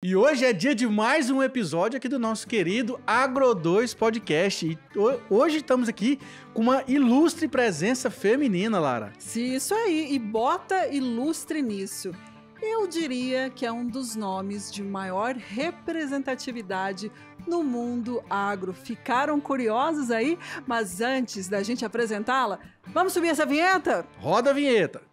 E hoje é dia de mais um episódio aqui do nosso querido Agro 2 Podcast. E hoje estamos aqui com uma ilustre presença feminina, Lara. Sim, isso aí. E bota ilustre nisso. Eu diria que é um dos nomes de maior representatividade no mundo agro. Ficaram curiosos aí? Mas antes da gente apresentá-la, vamos subir essa vinheta? Roda a vinheta!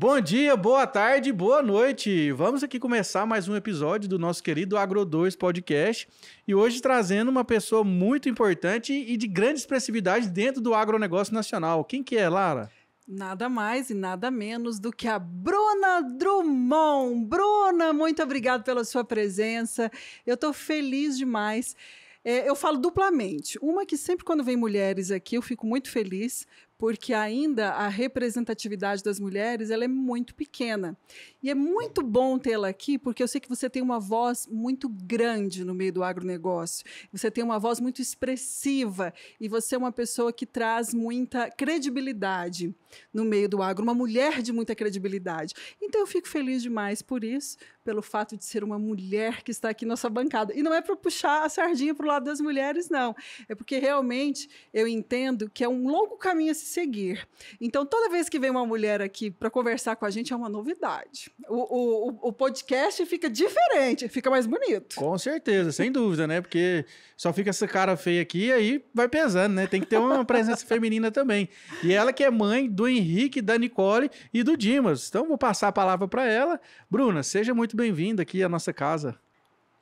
Bom dia, boa tarde, boa noite. Vamos aqui começar mais um episódio do nosso querido Agro 2 Podcast e hoje trazendo uma pessoa muito importante e de grande expressividade dentro do agronegócio nacional. Quem que é, Lara? Nada mais e nada menos do que a Bruna Drummond. Bruna, muito obrigada pela sua presença. Eu estou feliz demais. É, eu falo duplamente. Uma que sempre quando vem mulheres aqui eu fico muito feliz, porque ainda a representatividade das mulheres ela é muito pequena. E é muito bom tê-la aqui, porque eu sei que você tem uma voz muito grande no meio do agronegócio. Você tem uma voz muito expressiva e você é uma pessoa que traz muita credibilidade no meio do agro, uma mulher de muita credibilidade. Então eu fico feliz demais por isso, pelo fato de ser uma mulher que está aqui na nossa bancada. E não é para puxar a sardinha para o lado das mulheres, não. É porque realmente eu entendo que é um longo caminho a se seguir. Então, toda vez que vem uma mulher aqui para conversar com a gente, é uma novidade. O, o, o podcast fica diferente, fica mais bonito. Com certeza, sem dúvida, né? Porque só fica essa cara feia aqui e aí vai pesando, né? Tem que ter uma presença feminina também. E ela que é mãe do Henrique, da Nicole e do Dimas. Então, vou passar a palavra para ela. Bruna, seja muito bem vindo aqui à nossa casa.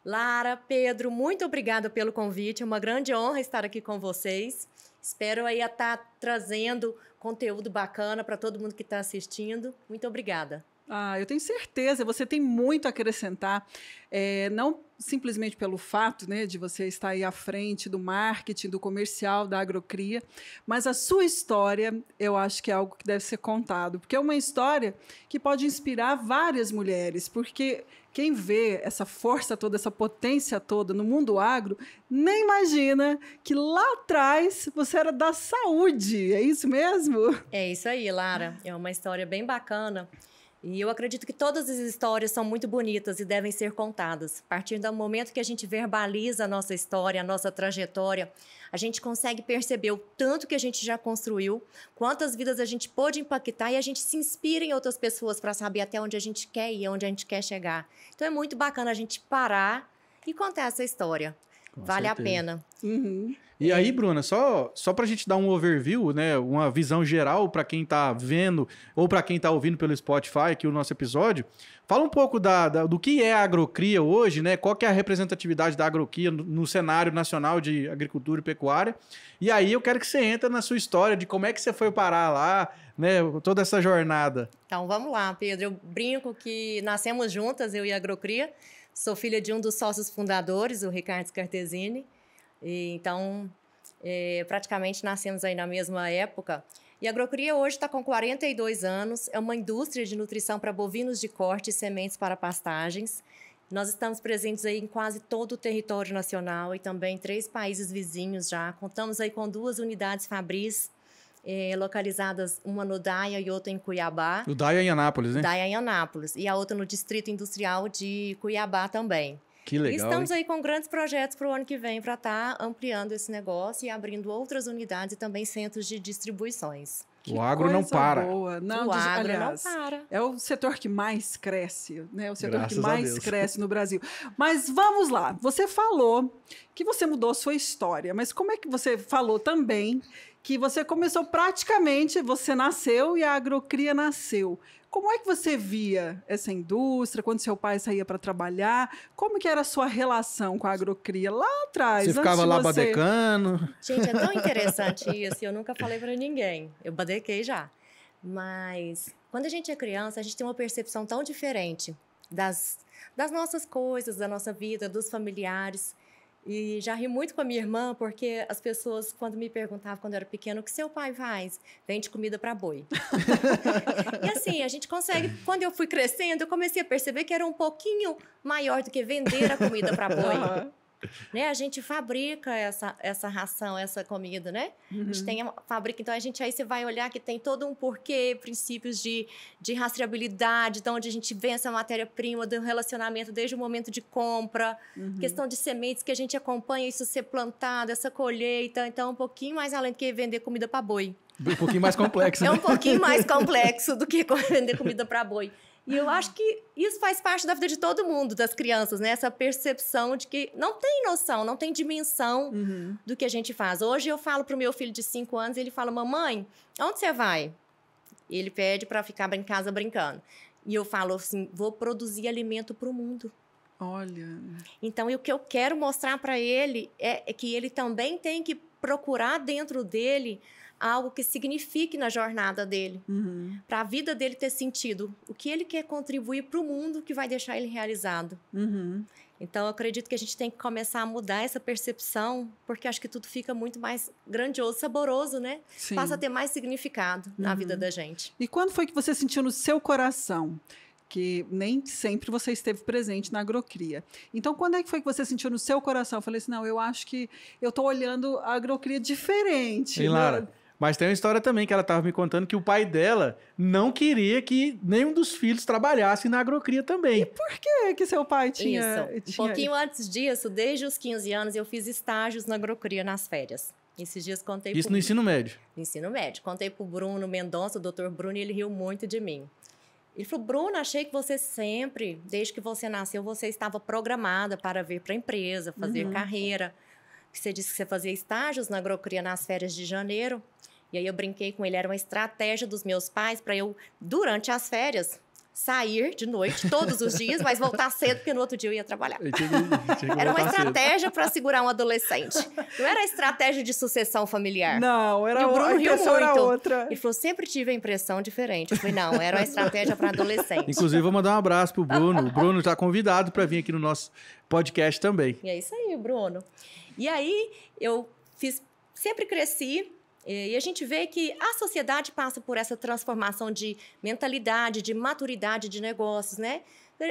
Lara, Pedro, muito obrigada pelo convite. É uma grande honra estar aqui com vocês. Espero aí estar tá trazendo conteúdo bacana para todo mundo que está assistindo. Muito obrigada. Ah, eu tenho certeza, você tem muito a acrescentar, é, não simplesmente pelo fato né, de você estar aí à frente do marketing, do comercial, da agrocria, mas a sua história eu acho que é algo que deve ser contado, porque é uma história que pode inspirar várias mulheres, porque quem vê essa força toda, essa potência toda no mundo agro, nem imagina que lá atrás você era da saúde, é isso mesmo? É isso aí, Lara, é uma história bem bacana. E eu acredito que todas as histórias são muito bonitas e devem ser contadas. A partir do momento que a gente verbaliza a nossa história, a nossa trajetória, a gente consegue perceber o tanto que a gente já construiu, quantas vidas a gente pôde impactar e a gente se inspira em outras pessoas para saber até onde a gente quer ir, onde a gente quer chegar. Então é muito bacana a gente parar e contar essa história vale certeza. a pena. Uhum. E aí, Bruna, só só para a gente dar um overview, né, uma visão geral para quem está vendo ou para quem está ouvindo pelo Spotify aqui o nosso episódio, fala um pouco da, da, do que é a agrocria hoje, né? Qual que é a representatividade da agrocria no, no, cenário nacional de agricultura e pecuária? E aí eu quero que você entre na sua história de como é que você foi parar lá, né, toda essa jornada. Então vamos lá, Pedro. Eu brinco que nascemos juntas eu e a agrocria. Sou filha de um dos sócios fundadores, o Ricardo Cartesini. E, então, é, praticamente nascemos aí na mesma época. E a agrocuria hoje está com 42 anos, é uma indústria de nutrição para bovinos de corte e sementes para pastagens. Nós estamos presentes aí em quase todo o território nacional e também em três países vizinhos já. Contamos aí com duas unidades fabris é, localizadas, uma no Daia e outra em Cuiabá. O Daia em Anápolis, né? Daia em Anápolis. E a outra no Distrito Industrial de Cuiabá também. Que legal. E estamos hein? aí com grandes projetos para o ano que vem para estar tá ampliando esse negócio e abrindo outras unidades e também centros de distribuições. Que o agro não para. Boa. Não, o agro não para. É o setor que mais cresce, né? O setor Graças que mais cresce no Brasil. Mas vamos lá. Você falou que você mudou sua história, mas como é que você falou também que você começou praticamente, você nasceu e a agrocria nasceu. Como é que você via essa indústria quando seu pai saía para trabalhar? Como que era a sua relação com a agrocria lá atrás? Você ficava lá você... badecando? Gente, é tão interessante isso. Eu nunca falei para ninguém. Eu badequei já. Mas quando a gente é criança, a gente tem uma percepção tão diferente das, das nossas coisas, da nossa vida, dos familiares. E já ri muito com a minha irmã, porque as pessoas, quando me perguntavam quando eu era pequena, o que seu pai faz? Vende comida para boi. e assim, a gente consegue. Quando eu fui crescendo, eu comecei a perceber que era um pouquinho maior do que vender a comida para boi. Uhum né? A gente fabrica essa, essa ração, essa comida, né? Uhum. A gente uhum. tem fabrica, então a gente aí você vai olhar que tem todo um porquê, princípios de, de rastreabilidade, de onde a gente vê essa matéria-prima, do relacionamento desde o momento de compra, uhum. questão de sementes que a gente acompanha isso ser plantado, essa colheita, então é um pouquinho mais além do que vender comida para boi. Um pouquinho mais complexo. É né? É um pouquinho mais complexo do que vender comida para boi. E eu acho que isso faz parte da vida de todo mundo, das crianças, né? Essa percepção de que não tem noção, não tem dimensão uhum. do que a gente faz. Hoje eu falo pro meu filho de 5 anos, ele fala: "Mamãe, aonde você vai?" E ele pede para ficar em casa brincando. E eu falo assim: "Vou produzir alimento pro mundo." Olha. Então, o que eu quero mostrar para ele é, é que ele também tem que procurar dentro dele algo que signifique na jornada dele, uhum. para a vida dele ter sentido, o que ele quer contribuir para o mundo que vai deixar ele realizado. Uhum. Então, eu acredito que a gente tem que começar a mudar essa percepção, porque acho que tudo fica muito mais grandioso, saboroso, né? Sim. Passa a ter mais significado uhum. na vida da gente. E quando foi que você sentiu no seu coração? que nem sempre você esteve presente na agrocria. Então, quando é que foi que você sentiu no seu coração? Eu falei assim, não, eu acho que eu estou olhando a agrocria diferente. Ei, Lara, né? Mas tem uma história também que ela estava me contando que o pai dela não queria que nenhum dos filhos trabalhasse na agrocria também. E por que que seu pai tinha... Isso. Tinha... Um pouquinho antes disso, desde os 15 anos, eu fiz estágios na agrocria nas férias. Esses dias contei... Isso pro... no ensino médio? No ensino médio. Contei o Bruno Mendonça, o doutor Bruno, e ele riu muito de mim. Ele falou, Bruno, achei que você sempre, desde que você nasceu, você estava programada para vir para a empresa, fazer uhum. carreira que você disse que você fazia estágios na agrocria nas férias de janeiro. E aí eu brinquei com ele, era uma estratégia dos meus pais para eu, durante as férias, sair de noite todos os dias, mas voltar cedo, porque no outro dia eu ia trabalhar. Eu tinha que, tinha que era uma estratégia para segurar um adolescente. Não era estratégia de sucessão familiar. Não, era e o Bruno riu muito. outra. E falou: sempre tive a impressão diferente. Eu falei, não, era uma estratégia para adolescente. Inclusive, vou mandar um abraço pro Bruno. O Bruno está convidado para vir aqui no nosso podcast também. E é isso aí, Bruno. E aí eu fiz, sempre cresci eh, e a gente vê que a sociedade passa por essa transformação de mentalidade, de maturidade de negócios, né?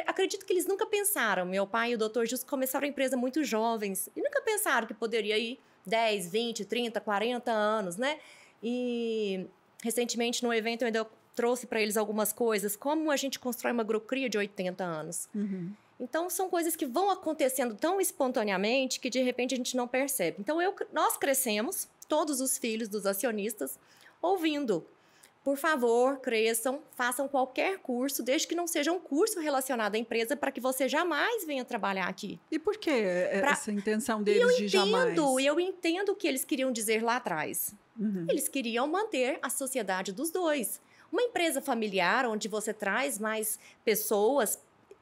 Acredito que eles nunca pensaram. Meu pai e o doutor Justo começaram a empresa muito jovens e nunca pensaram que poderia ir 10, 20, 30, 40 anos, né? E recentemente, no evento, eu ainda trouxe para eles algumas coisas, como a gente constrói uma agrocria de 80 anos. Uhum. Então, são coisas que vão acontecendo tão espontaneamente que de repente a gente não percebe. Então, eu, nós crescemos, todos os filhos dos acionistas, ouvindo. Por favor, cresçam, façam qualquer curso, desde que não seja um curso relacionado à empresa, para que você jamais venha trabalhar aqui. E por que é, é, essa intenção deles eu de entendo, jamais? Eu entendo o que eles queriam dizer lá atrás. Uhum. Eles queriam manter a sociedade dos dois. Uma empresa familiar, onde você traz mais pessoas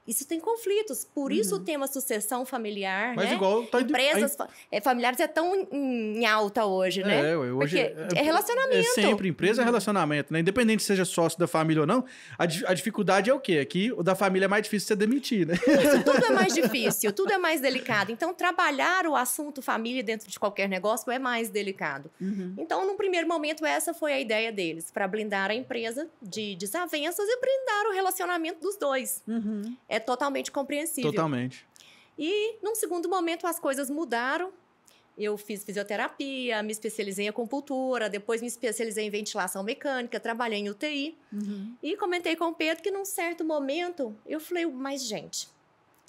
isso tem conflitos. Por uhum. isso o uhum. tema sucessão familiar, Mas né? igual tá Empresas em... É, familiares é tão em alta hoje, é, né? É, hoje Porque é, é, é relacionamento. É sempre, empresa é uhum. relacionamento, né? Independente se seja sócio da família ou não, a, a dificuldade é o quê? Aqui, é que o da família é mais difícil você demitir, né? Isso, tudo é mais difícil, tudo é mais delicado. Então, trabalhar o assunto família dentro de qualquer negócio é mais delicado. Uhum. Então, num primeiro momento, essa foi a ideia deles, para blindar a empresa de desavenças e blindar o relacionamento dos dois. Uhum é totalmente compreensível. Totalmente. E, num segundo momento, as coisas mudaram. Eu fiz fisioterapia, me especializei em acupuntura, depois me especializei em ventilação mecânica, trabalhei em UTI. Uhum. E comentei com o Pedro que, num certo momento, eu falei, mas, gente,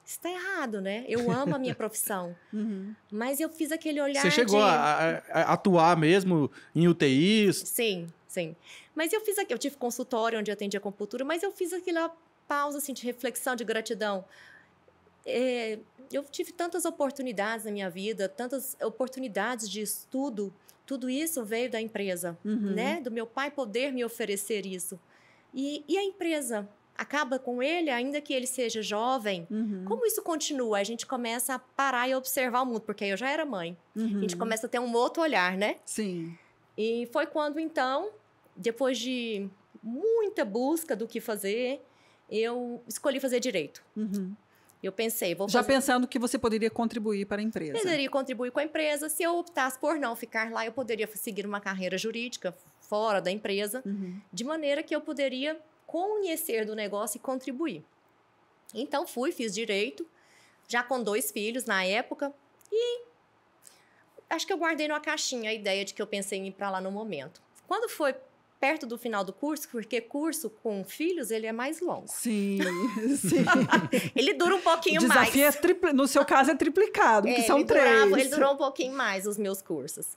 isso tá errado, né? Eu amo a minha profissão. uhum. Mas eu fiz aquele olhar. Você chegou de... a, a, atuar mesmo em UTIs? Sim, sim. Mas eu fiz aqui, eu tive consultório onde eu atendia acupuntura, mas eu fiz aquela pausa assim, de reflexão, de gratidão. É, eu tive tantas oportunidades na minha vida, tantas oportunidades de estudo, tudo isso veio da empresa, uhum. né? Do meu pai poder me oferecer isso. E, e, a empresa acaba com ele, ainda que ele seja jovem. Uhum. Como isso continua? A gente começa a parar e observar o mundo, porque eu já era mãe. Uhum. A gente uhum. começa a ter um outro olhar, né? Sim. E foi quando então, depois de muita busca do que fazer, eu escolhi fazer direito. Uhum. Eu pensei, vou fazer... Já pensando que você poderia contribuir para a empresa. Poderia contribuir com a empresa. Se eu optasse por não ficar lá, eu poderia seguir uma carreira jurídica fora da empresa, uhum. de maneira que eu poderia conhecer do negócio e contribuir. Então fui, fiz direito, já com dois filhos na época, e acho que eu guardei numa caixinha a ideia de que eu pensei em ir para lá no momento. Quando foi perto do final do curso, porque curso com filhos, ele é mais longo. Sim, sim. ele dura um pouquinho o é mais. É No seu caso, é triplicado, porque é, são ele três. Durava, ele durou um pouquinho mais, os meus cursos.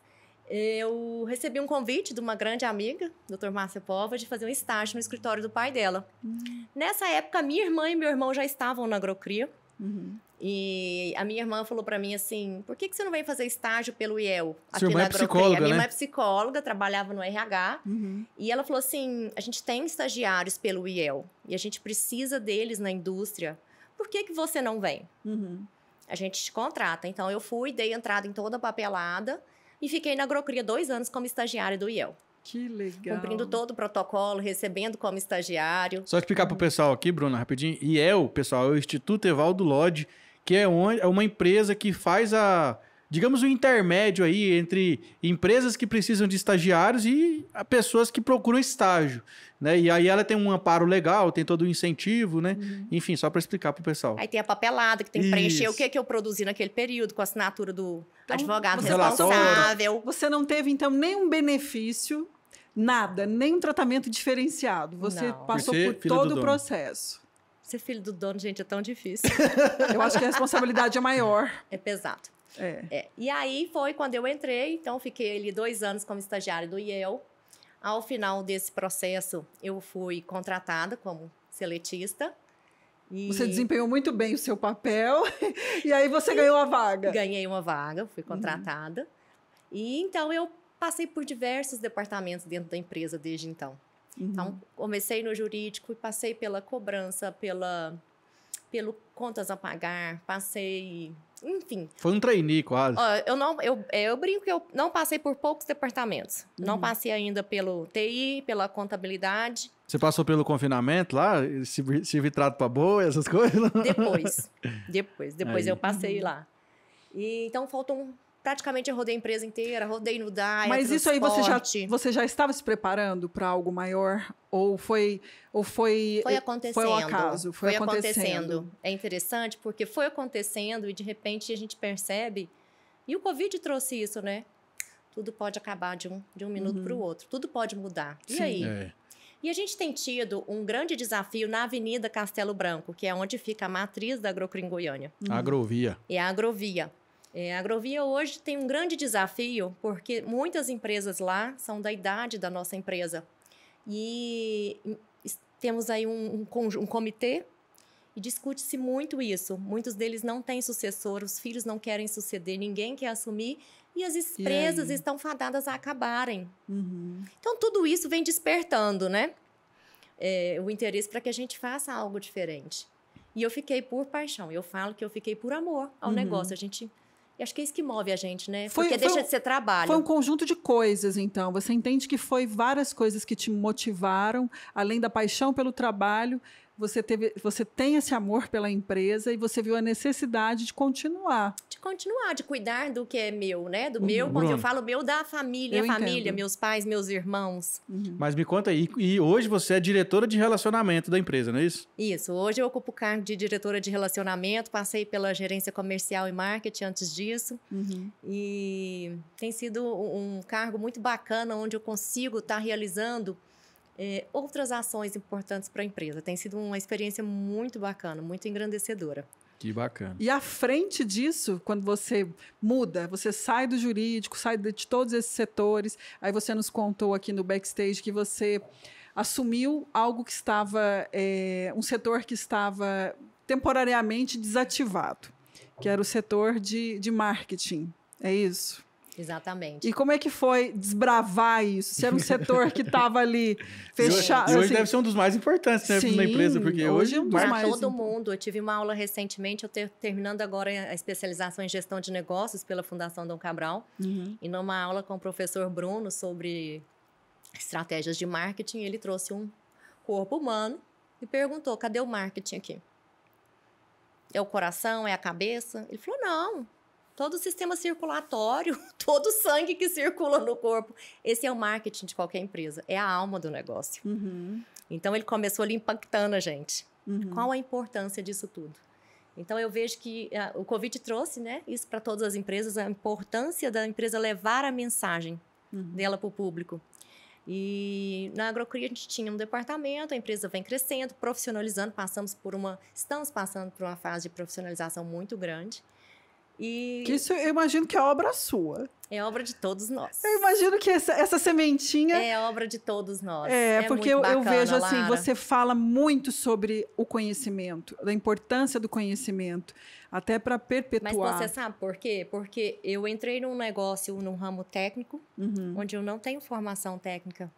Eu recebi um convite de uma grande amiga, doutor Márcia Pova, de fazer um estágio no escritório do pai dela. Hum. Nessa época, minha irmã e meu irmão já estavam na agrocria. Uhum. E a minha irmã falou para mim assim: por que, que você não vem fazer estágio pelo IEL? Aqui Sua irmã na é psicóloga, A minha né? irmã é psicóloga, trabalhava no RH. Uhum. E ela falou assim: a gente tem estagiários pelo IEL e a gente precisa deles na indústria. Por que, que você não vem? Uhum. A gente te contrata. Então eu fui, dei entrada em toda a papelada e fiquei na agrocria dois anos como estagiária do IEL. Que legal. Cumprindo todo o protocolo, recebendo como estagiário. Só explicar para o pessoal aqui, Bruna, rapidinho. É o pessoal, é o Instituto Evaldo Lodge, que é, onde, é uma empresa que faz a digamos, o um intermédio aí entre empresas que precisam de estagiários e pessoas que procuram estágio, né? E aí ela tem um amparo legal, tem todo o um incentivo, né? Uhum. Enfim, só para explicar para o pessoal. Aí tem a papelada que tem que Isso. preencher o que é que eu produzi naquele período com a assinatura do então, advogado responsável. Você não teve então nenhum benefício Nada, nem um tratamento diferenciado. Você Não. passou por, por todo o processo. Ser filho do dono, gente, é tão difícil. eu acho que a responsabilidade é maior. É pesado. É. É. E aí foi quando eu entrei, então fiquei ali dois anos como estagiária do IEL. Ao final desse processo, eu fui contratada como seletista. E... Você desempenhou muito bem o seu papel e aí você ganhou a vaga. Ganhei uma vaga, fui contratada. Uhum. E então eu Passei por diversos departamentos dentro da empresa desde então. Uhum. Então, comecei no jurídico e passei pela cobrança, pela pelo contas a pagar, passei, enfim. Foi um trainee quase. eu não, eu, eu brinco que eu não passei por poucos departamentos. Uhum. Não passei ainda pelo TI, pela contabilidade. Você passou pelo confinamento lá, se, se trato para boa, essas coisas? Depois, depois, depois Aí. eu passei uhum. lá. E, então faltam praticamente eu rodei a empresa inteira, rodei no DAI. Mas isso aí você já, você já estava se preparando para algo maior? Ou foi. Ou foi, foi eh, acontecendo. Foi um acaso. Foi, foi acontecendo. acontecendo. É interessante porque foi acontecendo e de repente a gente percebe. E o Covid trouxe isso, né? Tudo pode acabar de um, de um minuto uhum. para o outro, tudo pode mudar. E aí? É. E a gente tem tido um grande desafio na Avenida Castelo Branco, que é onde fica a matriz da Agrocrim Goiânia. Uhum. Agrovia. É a agrovia. É, a Agrovia hoje tem um grande desafio, porque muitas empresas lá são da idade da nossa empresa. E hum, temos aí um, um, um comitê e discute-se muito isso. Muitos deles não têm sucessor, os filhos não querem suceder, ninguém quer assumir e as empresas e estão fadadas a acabarem. Uhum. Então, tudo isso vem despertando, né? É, o interesse para que a gente faça algo diferente. E eu fiquei por paixão. Eu falo que eu fiquei por amor ao uhum. negócio. A gente e acho que é isso que move a gente, né? Foi, Porque foi deixa um, de ser trabalho. Foi um conjunto de coisas, então. Você entende que foi várias coisas que te motivaram, além da paixão pelo trabalho, você teve, você tem esse amor pela empresa e você viu a necessidade de continuar. De continuar, de cuidar do que é meu, né? Do uhum. meu, quando eu falo meu, da família, eu família, entendo. meus pais, meus irmãos. Uhum. Mas me conta aí, e hoje você é diretora de relacionamento da empresa, não é isso? Isso, hoje eu ocupo o cargo de diretora de relacionamento, passei pela gerência comercial e marketing antes disso. Uhum. E tem sido um cargo muito bacana onde eu consigo estar tá realizando é, outras ações importantes para a empresa. Tem sido uma experiência muito bacana, muito engrandecedora. Que bacana. E à frente disso, quando você muda, você sai do jurídico, sai de todos esses setores. Aí você nos contou aqui no backstage que você assumiu algo que estava, é, um setor que estava temporariamente desativado, que era o setor de, de marketing. É isso? Exatamente. E como é que foi desbravar isso? Se era um setor que estava ali fechado. E hoje assim... deve ser um dos mais importantes né, Sim, na empresa, porque hoje, hoje é um mais... todo mundo. Eu tive uma aula recentemente, eu ter, terminando agora a especialização em gestão de negócios pela Fundação Dom Cabral. Uhum. E numa aula com o professor Bruno sobre estratégias de marketing, ele trouxe um corpo humano e perguntou: cadê o marketing aqui? É o coração? É a cabeça? Ele falou: não, todo o sistema circulatório, todo o sangue que circula no corpo. Esse é o marketing de qualquer empresa, é a alma do negócio. Uhum. Então ele começou ali impactando a gente. Uhum. Qual a importância disso tudo? Então eu vejo que eh, o Covid trouxe, né, isso para todas as empresas, a importância da empresa levar a mensagem uhum. dela para o público. E na Agrocria a gente tinha um departamento, a empresa vem crescendo, profissionalizando, passamos por uma, estamos passando por uma fase de profissionalização muito grande. E... Que isso eu imagino que é obra sua. É obra de todos nós. Eu imagino que essa, essa sementinha. É obra de todos nós. É, é porque eu, bacana, eu, vejo assim: você fala muito sobre o conhecimento, da importância do conhecimento, até para perpetuar. Mas você sabe por quê? Porque eu entrei num negócio, num ramo técnico, uhum. onde eu não tenho formação técnica.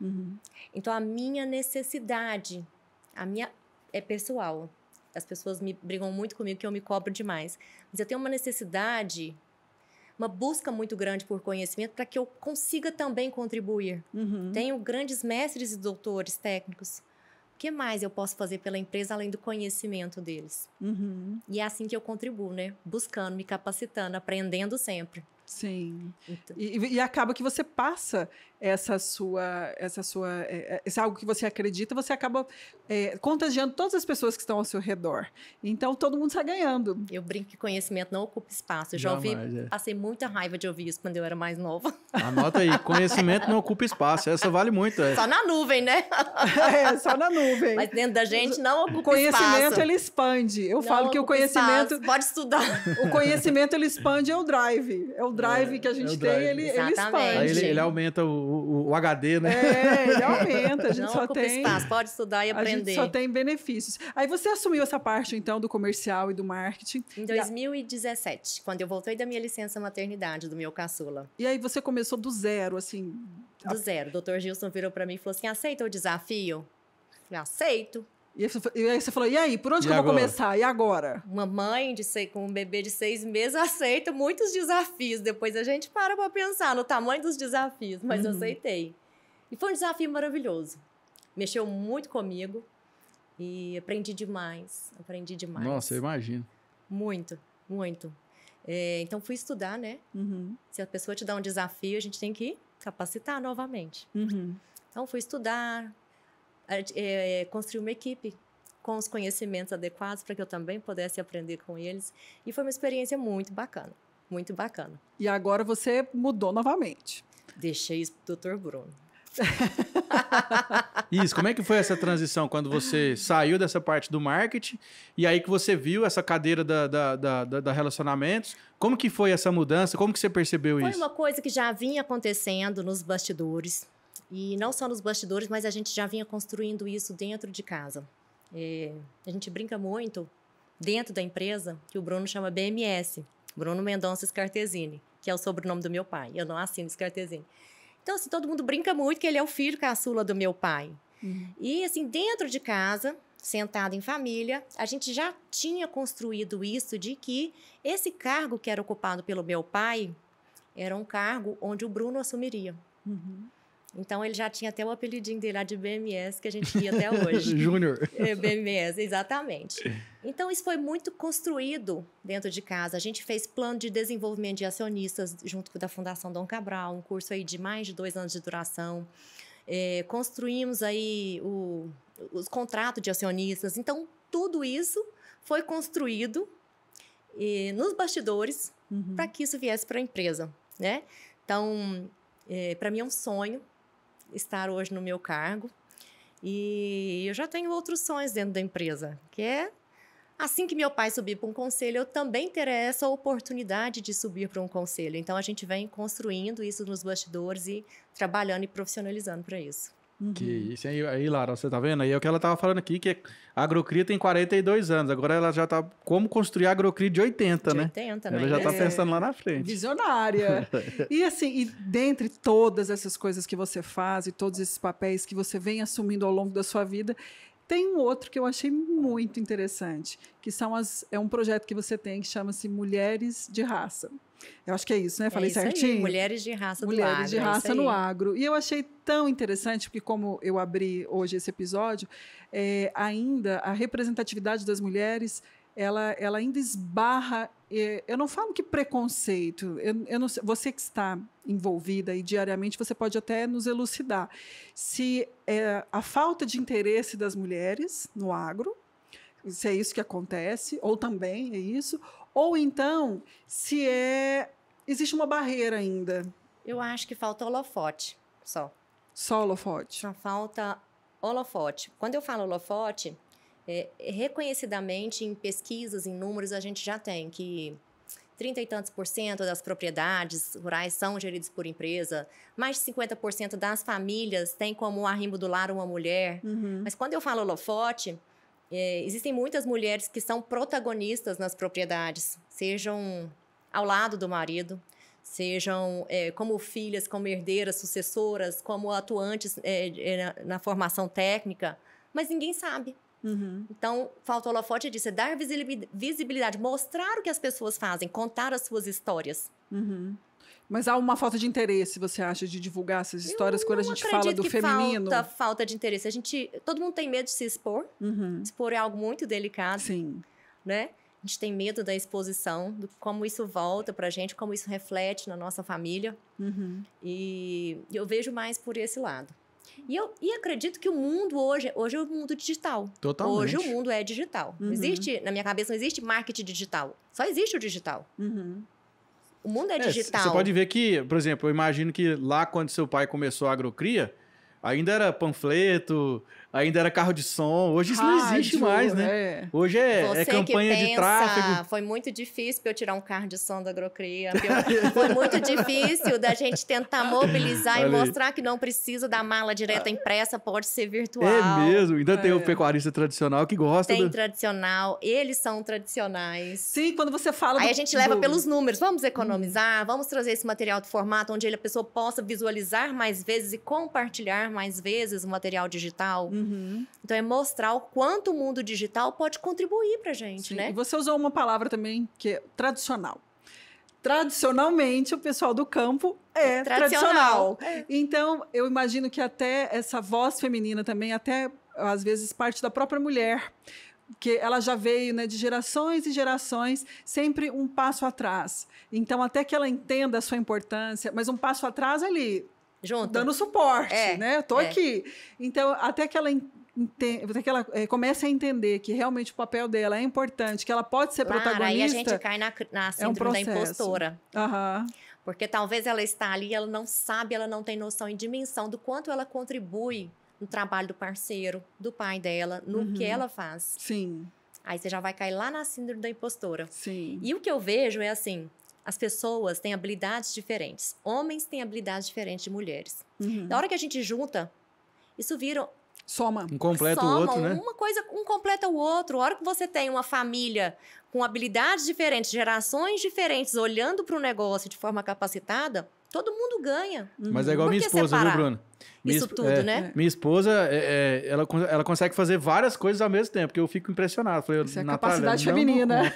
Uhum. Então a minha necessidade, a minha é pessoal as pessoas me brigam muito comigo que eu me cobro demais. Mas eu tenho uma necessidade, uma busca muito grande por conhecimento para que eu consiga também contribuir. Uhum. Tenho grandes mestres e doutores técnicos. O que mais eu posso fazer pela empresa além do conhecimento deles? Uhum. E é assim que eu contribuo, né? Buscando, me capacitando, aprendendo sempre. Sim. Então. E, e, acaba que você passa essa sua, essa sua, é, é algo que você acredita, você acaba é, contagiando todas as pessoas que estão ao seu redor. Então todo mundo sai ganhando. Eu brinco que conhecimento não ocupa espaço. Eu já Jamais, ouvi, é. passei muita raiva de ouvir isso quando eu era mais nova. Anota aí, conhecimento não ocupa espaço. Essa vale muito. É. Só na nuvem, né? é, só na nuvem. Mas dentro da gente não ocupa conhecimento, espaço. Conhecimento ele expande. Eu não falo que o conhecimento espaço. pode estudar. O conhecimento ele expande é o drive. É o drive é, que a é gente é tem, ele, ele expande. Ele, ele, aumenta o, o, o, HD, né? É, ele aumenta, a gente Não só tem... espaço, pode estudar e aprender. A gente só tem benefícios. Aí você assumiu essa parte, então, do comercial e do marketing. Em 2017, quando eu voltei da minha licença maternidade, do meu caçula. E aí você começou do zero, assim... Do a... zero. O doutor Gilson virou para mim e falou assim, aceita o desafio? Eu aceito. E aí você falou, e aí, por onde e que eu vou começar? E agora? Uma mãe de sei, com um bebê de seis meses aceita muitos desafios. Depois a gente para para pensar no tamanho dos desafios, mas uhum. eu aceitei. E foi um desafio maravilhoso. Mexeu muito comigo e aprendi demais. Aprendi demais. Nossa, eu imagino. Muito, muito. É, então fui estudar, né? Uhum. Se a pessoa te dá um desafio, a gente tem que capacitar novamente. Uhum. Então fui estudar, é, é, construir uma equipe com os conhecimentos adequados para que eu também pudesse aprender com eles. E foi uma experiência muito bacana, muito bacana. E agora você mudou novamente. Deixei isso o Dr. Bruno. isso, como é que foi essa transição quando você saiu dessa parte do marketing e aí que você viu essa cadeira da, da, da, da relacionamentos? Como que foi essa mudança? Como que você percebeu foi isso? Foi uma coisa que já vinha acontecendo nos bastidores, e não só nos bastidores, mas a gente já vinha construindo isso dentro de casa. É, a gente brinca muito dentro da empresa que o Bruno chama BMS, Bruno Mendonça Scartesini, que é o sobrenome do meu pai. Eu não assino Scartesini. Então, assim, todo mundo brinca muito que ele é o filho caçula do meu pai. Uhum. E, assim, dentro de casa, sentado em família, a gente já tinha construído isso de que esse cargo que era ocupado pelo meu pai era um cargo onde o Bruno assumiria. Uhum. Então ele já tinha até o apelidinho dele lá de BMS que a gente via até hoje. Júnior. É, BMS, exatamente. Então isso foi muito construído dentro de casa. A gente fez plano de desenvolvimento de acionistas junto com a Fundação Dom Cabral, um curso aí de mais de dois anos de duração. É, construímos aí o, os contratos de acionistas. Então tudo isso foi construído e, nos bastidores uhum. para que isso viesse para a empresa, né? Então é, para mim é um sonho estar hoje no meu cargo. E eu já tenho outros sonhos dentro da empresa, que é assim que meu pai subir para um conselho, eu também ter essa oportunidade de subir para um conselho. Então a gente vem construindo isso nos bastidores e trabalhando e profissionalizando para isso. Uhum. Que isso aí, aí, Lara, você tá vendo? Aí é o que ela tava falando aqui, que a Agrocria tem 42 anos, agora ela já tá como construir a Agrocria de 80, de né? 80, ela né? já tá é. pensando lá na frente. Visionária. e assim, e dentre todas essas coisas que você faz e todos esses papéis que você vem assumindo ao longo da sua vida, tem um outro que eu achei muito interessante, que são as, é um projeto que você tem que chama-se Mulheres de Raça. Eu acho que é isso, né? É Falei é isso certinho. Aí, mulheres de raça Mulheres agro, de é raça é no agro. E eu achei tão interessante, porque como eu abri hoje esse episódio, é, ainda a representatividade das mulheres ela, ela ainda esbarra. Eh, eu não falo que preconceito, eu, eu não, você que está envolvida e diariamente você pode até nos elucidar se é a falta de interesse das mulheres no agro, se é isso que acontece, ou também é isso, ou então se é existe uma barreira ainda. Eu acho que falta holofote só. Só holofote. Só falta holofote. Quando eu falo holofote, é, reconhecidamente, em pesquisas, em números, a gente já tem que 30 e tantos por cento das propriedades rurais são geridas por empresa, mais de 50% das famílias têm como arrimo do lar uma mulher. Uhum. Mas quando eu falo holofote, é, existem muitas mulheres que são protagonistas nas propriedades, sejam ao lado do marido, sejam é, como filhas, como herdeiras, sucessoras, como atuantes é, é na, na formação técnica, mas ninguém sabe. Uhum. Então, falta o holofote disso, é dar visibilidade, mostrar o que as pessoas fazem, contar as suas histórias. Uhum. Mas há uma falta de interesse, você acha, de divulgar essas histórias quando a gente fala do que feminino? Falta, falta de interesse. A gente, todo mundo tem medo de se expor. Uhum. Expor é algo muito delicado. Sim. Né? A gente tem medo da exposição, do como isso volta pra gente, como isso reflete na nossa família. Uhum. E eu vejo mais por esse lado. E eu e acredito que o mundo hoje, hoje é o mundo digital. Totalmente. Hoje o mundo é digital. Uhum. Existe, na minha cabeça, não existe marketing digital. Só existe o digital. Uhum. O mundo é, é digital. Você pode ver que, por exemplo, eu imagino que lá quando seu pai começou a agrocria, ainda era panfleto, ainda era carro de som. Hoje isso Rádio, não existe mais, né? É. Hoje é, é Você é campanha pensa, de tráfego. Foi muito difícil para eu tirar um carro de som da agrocria. foi muito difícil da gente tentar mobilizar Olha e mostrar aí. que não precisa da mala direta impressa, pode ser virtual. É mesmo. Ainda é. tem o é. pecuarista tradicional que gosta. Tem do... tradicional. Eles são tradicionais. Sim, quando você fala. Aí do... a gente leva do... pelos números. Vamos economizar, hum. vamos trazer esse material do formato onde a pessoa possa visualizar mais vezes e compartilhar mais vezes o material digital. Hum. Uhum. Então é mostrar o quanto o mundo digital pode contribuir para gente, Sim. né? E você usou uma palavra também que é tradicional. Tradicionalmente, o pessoal do campo é tradicional. tradicional. É. Então, eu imagino que até essa voz feminina também, até às vezes parte da própria mulher, que ela já veio né, de gerações e gerações, sempre um passo atrás. Então, até que ela entenda a sua importância, mas um passo atrás ali, junto. Dando suporte, é, né? Eu tô é. aqui. Então, até que ela até que ela é, comece a entender que realmente o papel dela é importante, que ela pode ser Lara, protagonista. Aí a gente cai na, na síndrome é um da impostora. Porque talvez ela está ali, ela não sabe, ela não tem noção e dimensão do quanto ela contribui no trabalho do parceiro, do pai dela, no uhum. que ela faz. Sim. Aí você já vai cair lá na síndrome da impostora. Sim. E o que eu vejo é assim, as pessoas têm habilidades diferentes. Homens têm habilidades diferentes de mulheres. Uhum. Na hora que a gente junta, isso vira. Soma. Um completa o outro, né? Uma coisa, um completa o outro. A hora que você tem uma família com habilidades diferentes, gerações diferentes, olhando para o negócio de forma capacitada, Todo mundo ganha. Mas é igual minha esposa, separar? viu, Bruno? Isso tudo, é, né? Minha esposa, é, é, ela, ela consegue fazer várias coisas ao mesmo tempo, que eu fico impressionado. Falei, Isso é capacidade feminina. Né?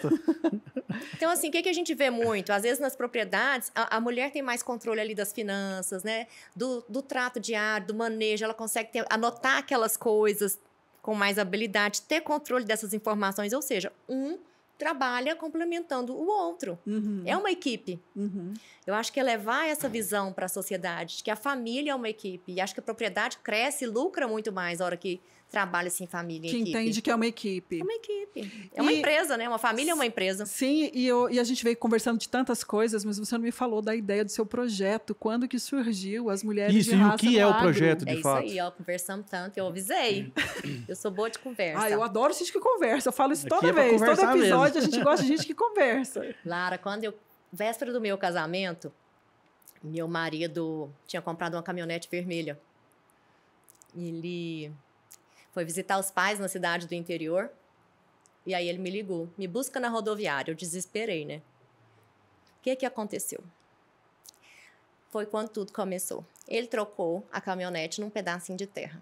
então, assim, o que, que, a gente vê muito? Às vezes, nas propriedades, a, a, mulher tem mais controle ali das finanças, né? Do, do trato diário, do manejo, ela consegue ter, anotar aquelas coisas com mais habilidade, ter controle dessas informações. Ou seja, um trabalha complementando o outro. Uhum. É uma equipe. Uhum. Eu acho que é levar essa visão para a sociedade, que a família é uma equipe. E acho que a propriedade cresce e lucra muito mais a hora que trabalha assim, família que equipe. entende que é uma equipe. É uma equipe. É uma e, empresa, né? Uma família é uma empresa. Sim, e, eu, e a gente veio conversando de tantas coisas, mas você não me falou da ideia do seu projeto, quando que surgiu as mulheres isso, de raça Isso, e o que é o projeto, de fato? É isso aí, ó, conversamos tanto, eu avisei. eu sou boa de conversa. Ah, eu adoro gente que conversa, eu falo isso toda é vez, todo episódio mesmo. a gente gosta de gente que conversa. Lara, quando eu, véspera do meu casamento, meu marido tinha comprado uma caminhonete vermelha. Ele foi visitar os pais na cidade do interior. E aí ele me ligou, me busca na rodoviária. Eu desesperei, né? O que que aconteceu? Foi quando tudo começou. Ele trocou a caminhonete num pedacinho de terra.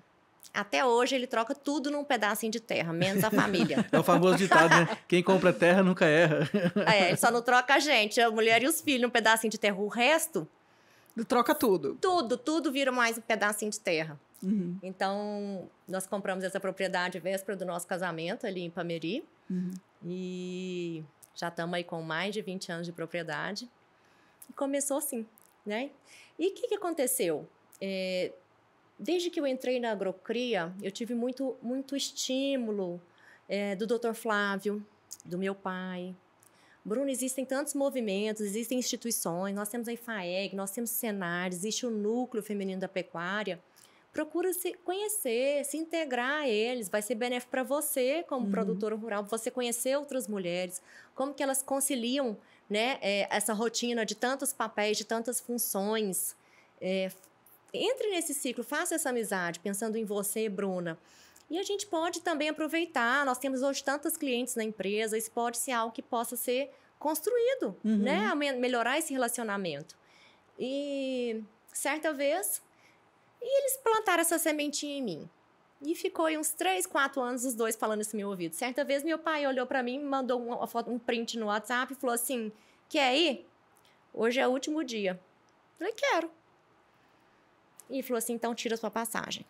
Até hoje ele troca tudo num pedacinho de terra, menos a família. é o famoso ditado, né? Quem compra terra nunca erra. é, ele só não troca a gente, a mulher e os filhos, num pedacinho de terra. O resto. Ele troca tudo. Tudo, tudo vira mais um pedacinho de terra. Uhum. Então, nós compramos essa propriedade véspera do nosso casamento ali em Pameri. Uhum. E já estamos aí com mais de 20 anos de propriedade. E começou assim, né? E o que, que, aconteceu? É, desde que eu entrei na agrocria, eu tive muito, muito estímulo é, do Dr. Flávio, do meu pai. Bruno, existem tantos movimentos, existem instituições, nós temos a IFAEG, nós temos o Senar, existe o Núcleo Feminino da Pecuária procura se conhecer, se integrar a eles. Vai ser benéfico para você, como uhum. produtora rural, você conhecer outras mulheres, como que elas conciliam né, é, essa rotina de tantos papéis, de tantas funções. É, entre nesse ciclo, faça essa amizade, pensando em você, Bruna. E a gente pode também aproveitar. Nós temos hoje tantos clientes na empresa, isso pode ser algo que possa ser construído, né, uhum. né? Melhorar esse relacionamento. E certa vez, e eles plantaram essa sementinha em mim. E ficou aí uns 3, 4 anos os dois falando isso no meu ouvido. Certa vez, meu pai olhou para mim, mandou uma foto, um print no WhatsApp e falou assim: Quer ir? Hoje é o último dia. Eu falei: Quero. E falou assim: Então tira sua passagem.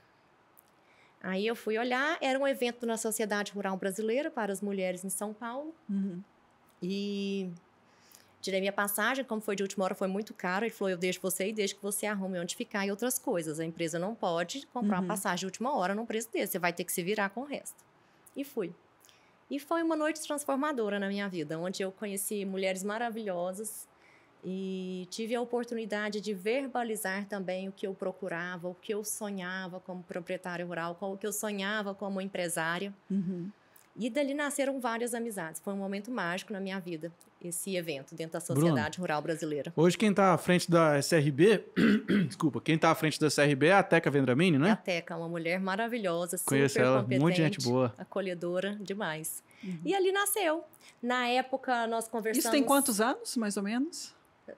Aí eu fui olhar, era um evento na Sociedade Rural Brasileira para as Mulheres em São Paulo. Uhum. E Tirei minha passagem, como foi de última hora, foi muito caro. Ele falou: eu deixo você e deixo que você arrume onde ficar e outras coisas. A empresa não pode comprar uhum. uma passagem de última hora num preço desse. Você vai ter que se virar com o resto. E fui. E foi uma noite transformadora na minha vida, onde eu conheci mulheres maravilhosas e tive a oportunidade de verbalizar também o que eu procurava, o que eu sonhava como proprietária rural, o que eu sonhava como empresária. Uhum. E dali nasceram várias amizades. Foi um momento mágico na minha vida, esse evento dentro da Sociedade Bruno, Rural Brasileira. Hoje quem está à frente da SRB, desculpa, quem está à frente da SRB é a Teca Vendramini, né? É a Teca, uma mulher maravilhosa, Conheço super ela, competente, muito gente boa. acolhedora demais. Uhum. E ali nasceu. Na época nós conversamos... Isso tem quantos anos, mais ou menos?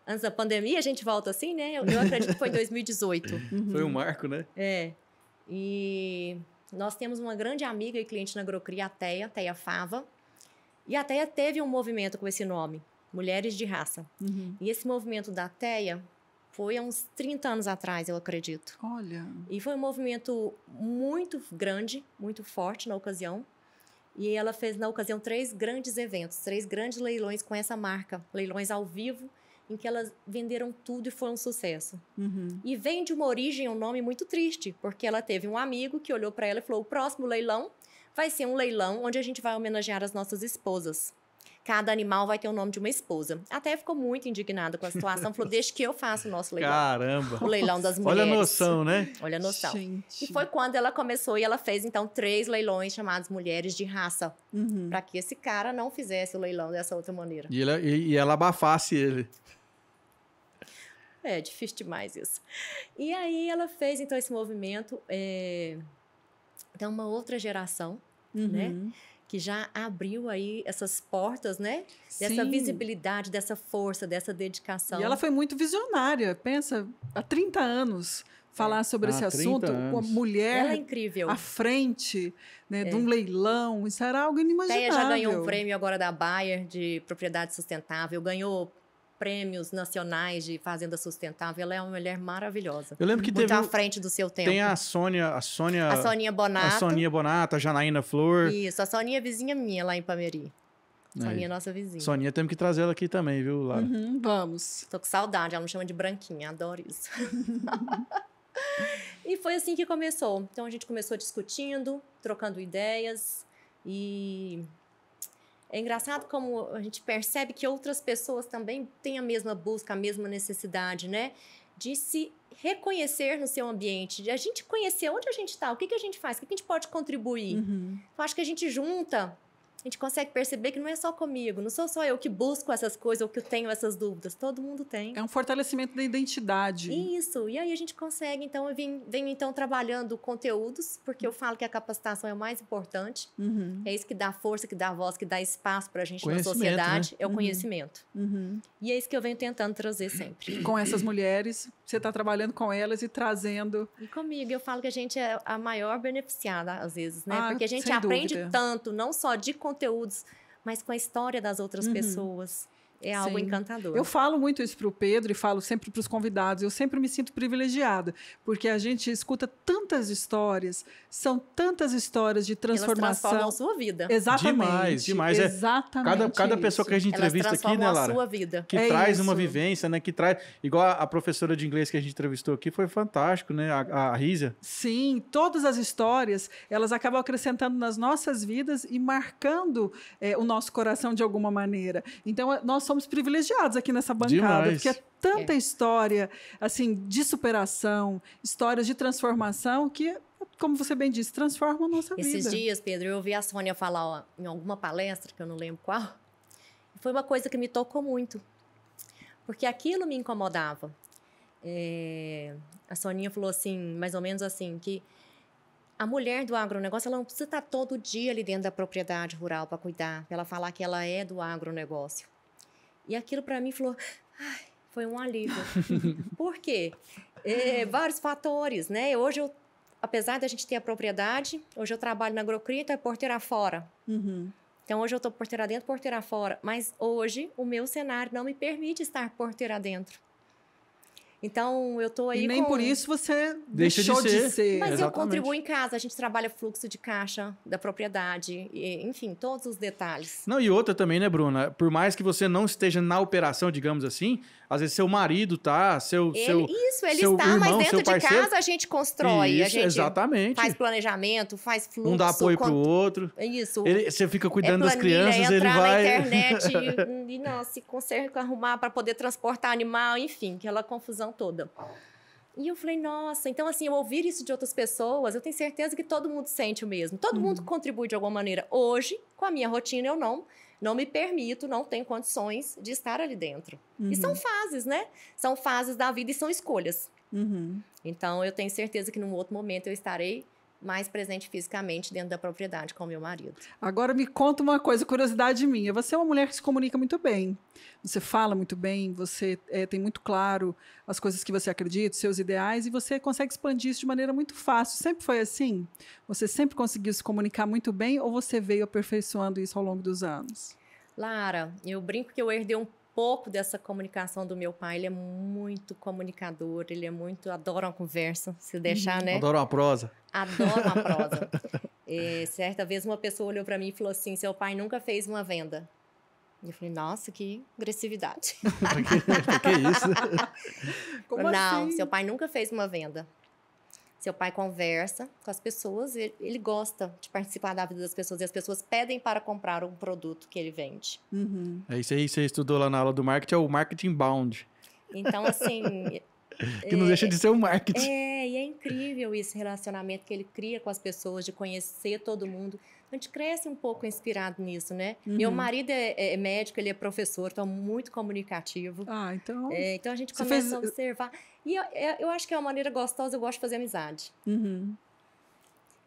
Antes da pandemia, a gente volta assim, né? Eu, eu acredito que foi 2018. Uhum. Foi um uhum. marco, né? É. E nós temos uma grande amiga e cliente na Grocria, a Teia, Teia Fava. E a Teia teve um movimento com esse nome, Mulheres de Raça. Uhum. E esse movimento da Teia foi há uns 30 anos atrás, eu acredito. Olha. E foi um movimento muito grande, muito forte na ocasião. E ela fez, na ocasião, três grandes eventos, três grandes leilões com essa marca. Leilões ao vivo, em que elas venderam tudo e foi um sucesso. Uhum. E vem de uma origem, um nome muito triste, porque ela teve um amigo que olhou para ela e falou: o próximo leilão vai ser um leilão onde a gente vai homenagear as nossas esposas cada animal vai ter o nome de uma esposa. Até ficou muito indignado com a situação, falou, deixa que eu faça o nosso leilão. Caramba! O leilão das mulheres. Olha a noção, né? Olha a noção. Gente. E foi quando ela começou e ela fez, então, três leilões chamados Mulheres de Raça, uhum. para que esse cara não fizesse o leilão dessa outra maneira. E ela, e, ela abafasse ele. É difícil demais isso. E aí ela fez então esse movimento, é... então uma outra geração, né? uhum. né? que já abriu aí essas portas, né? Dessa Sim. visibilidade, dessa força, dessa dedicação. E ela foi muito visionária, pensa, há 30 anos falar é. sobre há esse assunto, uma mulher ela é incrível. à frente, né, é. de um leilão, isso era algo inimaginável. Ela já ganhou um prêmio agora da Bayer de propriedade sustentável, ganhou prêmios nacionais de fazenda sustentável. Ela é uma mulher maravilhosa. Eu lembro que muito teve à frente do seu tempo. Tem a Sônia, a Sônia, a Sonia Bonato, a Soninha Bonato, a Janaína Flor. Isso, a Sonia é vizinha minha lá em Pameri. Soninha é nossa vizinha. Soninha, temos que trazer ela aqui também, viu, Lara? Uhum, vamos. Tô com saudade, ela me chama de branquinha, adoro isso. e foi assim que começou. Então a gente começou discutindo, trocando ideias e é engraçado como a gente percebe que outras pessoas também têm a mesma busca, a mesma necessidade, né? De se reconhecer no seu ambiente, de a gente conhecer onde a gente está, o que, que a gente faz, o que, que a gente pode contribuir. Uhum. Eu então, acho que a gente junta a gente consegue perceber que não é só comigo, não sou só eu que busco essas coisas ou que eu tenho essas dúvidas, todo mundo tem. É um fortalecimento da identidade. Isso, e aí a gente consegue, então, eu venho, venho então trabalhando conteúdos, porque eu falo que a capacitação é o mais importante, uhum. é isso que dá força, que dá voz, que dá espaço para a gente na sociedade, né? é o uhum. conhecimento. Uhum. E é isso que eu venho tentando trazer sempre. Com essas mulheres, você está trabalhando com elas e trazendo... E comigo, eu falo que a gente é a maior beneficiada, às vezes, né? Ah, porque a gente aprende dúvida. tanto, não só de conteúdo, conteúdos, mas com a história das outras uhum. pessoas. É algo Sim. encantador. Eu falo muito isso para o Pedro e falo sempre para os convidados. Eu sempre me sinto privilegiada, porque a gente escuta tantas histórias, são tantas histórias de transformação. Elas transformam a sua vida. Exatamente. Demais, demais. É, Exatamente. Cada, cada pessoa que a gente entrevista aqui, né, Lara? A sua vida. Que é traz isso. uma vivência, né? Que traz. Igual a professora de inglês que a gente entrevistou aqui foi fantástico, né? A, a Sim, todas as histórias, elas acabam acrescentando nas nossas vidas e marcando é, o nosso coração de alguma maneira. Então, nós somos somos privilegiados aqui nessa bancada, Demais. porque é tanta é. história assim de superação, histórias de transformação que como você bem disse, transforma a nossa Esses vida. Esses dias, Pedro, eu ouvi a Sônia falar ó, em alguma palestra, que eu não lembro qual, foi uma coisa que me tocou muito, porque aquilo me incomodava. É, a Soninha falou assim, mais ou menos assim, que a mulher do agronegócio, ela não precisa estar todo dia ali dentro da propriedade rural para cuidar, para ela falar que ela é do agronegócio. E aquilo para mim falou, ai, foi um alívio. Por quê? É, vários fatores, né? Hoje eu, apesar da gente ter a propriedade, hoje eu trabalho na agrocria, então é porteira fora. Uhum. Então hoje eu estou porteira dentro, porteira fora. Mas hoje o meu cenário não me permite estar porteira dentro. Então, eu tô aí. E nem com... por isso você Deixa deixou de ser. De ser. Mas Exatamente. eu contribuo em casa, a gente trabalha fluxo de caixa da propriedade, e, enfim, todos os detalhes. Não, e outra também, né, Bruna? Por mais que você não esteja na operação, digamos assim, às vezes seu marido tá, seu. Ele, seu isso, ele seu está, irmão, mas dentro de casa a gente constrói. Isso, a gente exatamente. Faz planejamento, faz fluxo. Um dá apoio para pro outro. Isso. Ele, você fica cuidando é das crianças, ele vai. Na internet e, e não, se consegue arrumar para poder transportar animal, enfim, aquela confusão toda. E eu falei, nossa, então assim, eu ouvir isso de outras pessoas, eu tenho certeza que todo mundo sente o mesmo. Todo mundo uhum. contribui de alguma maneira. Hoje, com a minha rotina, eu não não me permito, não tenho condições de estar ali dentro. Uhum. E são uhum. fases, né? São fases da vida e são escolhas. Uhum. Então, eu tenho certeza que num outro momento eu estarei mais presente fisicamente dentro da propriedade com meu marido. Agora me conta uma coisa, curiosidade minha. Você é uma mulher que se comunica muito bem. Você fala muito bem, você é, tem muito claro as coisas que você acredita, seus ideais, e você consegue expandir isso de maneira muito fácil. Sempre foi assim? Você sempre conseguiu se comunicar muito bem ou você veio aperfeiçoando isso ao longo dos anos? Lara, eu brinco que eu herdei um pouco dessa comunicação do meu pai. Ele é muito comunicador, ele é muito. Adora uma conversa, se deixar, uhum. né? Adora uma prosa. Adora uma prosa. certa vez uma pessoa olhou para mim e falou assim: seu pai nunca fez uma venda. eu falei, nossa, que agressividade. que, que, isso? Como não, assim? seu pai nunca fez uma venda. Seu pai conversa com as pessoas, ele, ele, gosta de participar da vida das pessoas e as pessoas pedem para comprar um produto que ele vende. Uhum. É isso aí, você estudou lá na aula do marketing, é o marketing bound. Então, assim. que não é, deixa de ser o um marketing. É, e é incrível esse relacionamento que ele cria com as pessoas, de conhecer todo mundo, a gente cresce um pouco inspirado nisso, né? Uhum. Meu marido é, é, é médico, ele é professor, então é muito comunicativo. Ah, então. É, então a gente começa fez... a observar. E eu, é, eu, acho que é uma maneira gostosa, eu gosto de fazer amizade. Uhum.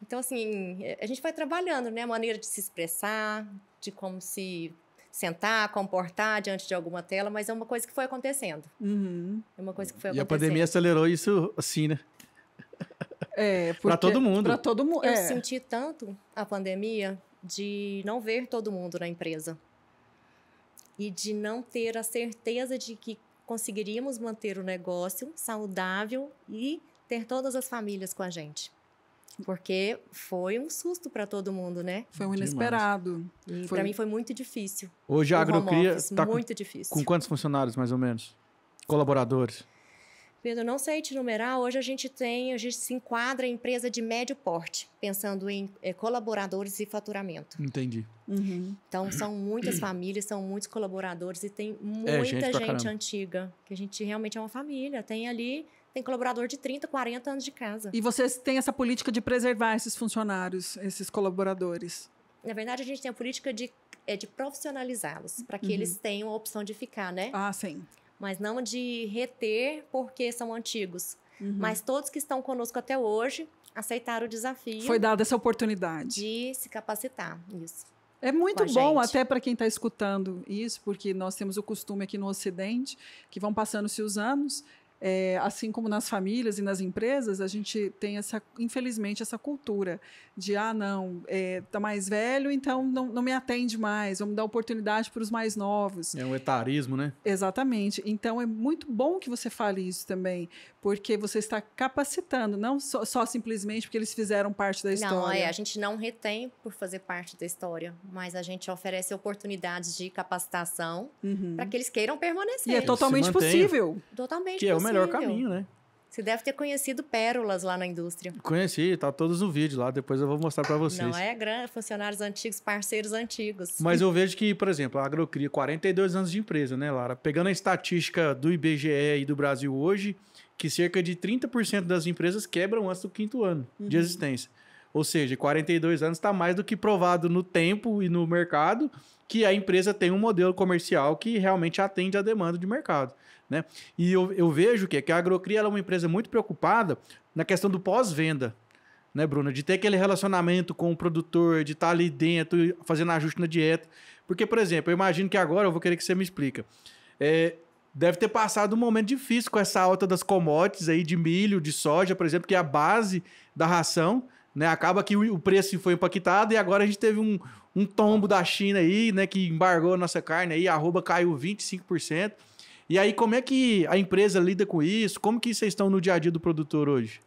Então, assim, a gente vai trabalhando, né? A maneira de se expressar, de como se sentar, comportar diante de alguma tela, mas é uma coisa que foi acontecendo. Uhum. É uma coisa que foi acontecendo. E a pandemia acelerou isso assim, né? É, para todo mundo. todo mundo. Eu é. senti tanto a pandemia de não ver todo mundo na empresa e de não ter a certeza de que conseguiríamos manter o negócio saudável e ter todas as famílias com a gente. Porque foi um susto para todo mundo, né? Foi um inesperado. Foi... Para mim foi muito difícil. Hoje a Agrocria está muito com, difícil. Com quantos funcionários mais ou menos? Colaboradores? Pedro, não sei te numerar, hoje a gente tem, a gente se enquadra em empresa de médio porte, pensando em eh, colaboradores e faturamento. Entendi. Uhum. Então, são muitas famílias, são muitos colaboradores e tem é, muita é, gente, gente antiga, que a gente realmente é uma família. Tem ali, tem colaborador de 30, 40 anos de casa. E vocês têm essa política de preservar esses funcionários, esses colaboradores? Na verdade, a gente tem a política de, é, de profissionalizá-los, para que uhum. eles tenham a opção de ficar, né? Ah, sim mas não de reter porque são antigos. Uhum. Mas todos que estão conosco até hoje aceitaram o desafio. Foi dada essa oportunidade. De se capacitar. Isso. É muito bom gente. até para quem está escutando isso, porque nós temos o costume aqui no Ocidente que vão passando-se os anos é, assim como nas famílias e nas empresas, a gente tem essa, infelizmente, essa cultura de ah, não, é, tá mais velho, então não, não me atende mais, vamos dar oportunidade para os mais novos. É um etarismo, né? Exatamente. Então é muito bom que você fale isso também, porque você está capacitando, não só, só simplesmente porque eles fizeram parte da história. Não, é, a gente não retém por fazer parte da história, mas a gente oferece oportunidades de capacitação uhum. para que eles queiram permanecer. E é totalmente possível. Totalmente que possível. É melhor caminho, né? Você deve ter conhecido pérolas lá na indústria. Conheci, tá todos no vídeo lá, depois eu vou mostrar para vocês. Não é grande, funcionários antigos, parceiros antigos. Mas eu vejo que, por exemplo, a Agrocria, 42 anos de empresa, né, Lara? Pegando a estatística do IBGE e do Brasil hoje, que cerca de 30% das empresas quebram antes do quinto ano uhum. de existência. Ou seja, 42 anos está mais do que provado no tempo e no mercado que a empresa tem um modelo comercial que realmente atende à demanda de mercado. Né? E eu, eu vejo que, é que a Agrocria é uma empresa muito preocupada na questão do pós-venda né, Bruna? De ter aquele relacionamento com o produtor, de estar tá ali dentro, fazendo ajuste na dieta. Porque, por exemplo, eu imagino que agora eu vou querer que você me explica. É, deve ter passado um momento difícil com essa alta das commodities aí de milho, de soja, por exemplo, que é a base da ração. Né? Acaba que o preço foi impactado e agora a gente teve um, um tombo da China aí, né? Que embargou a nossa carne aí, arroba caiu 25%. E aí, como é que a empresa lida com isso? Como que vocês estão no dia a dia do produtor hoje?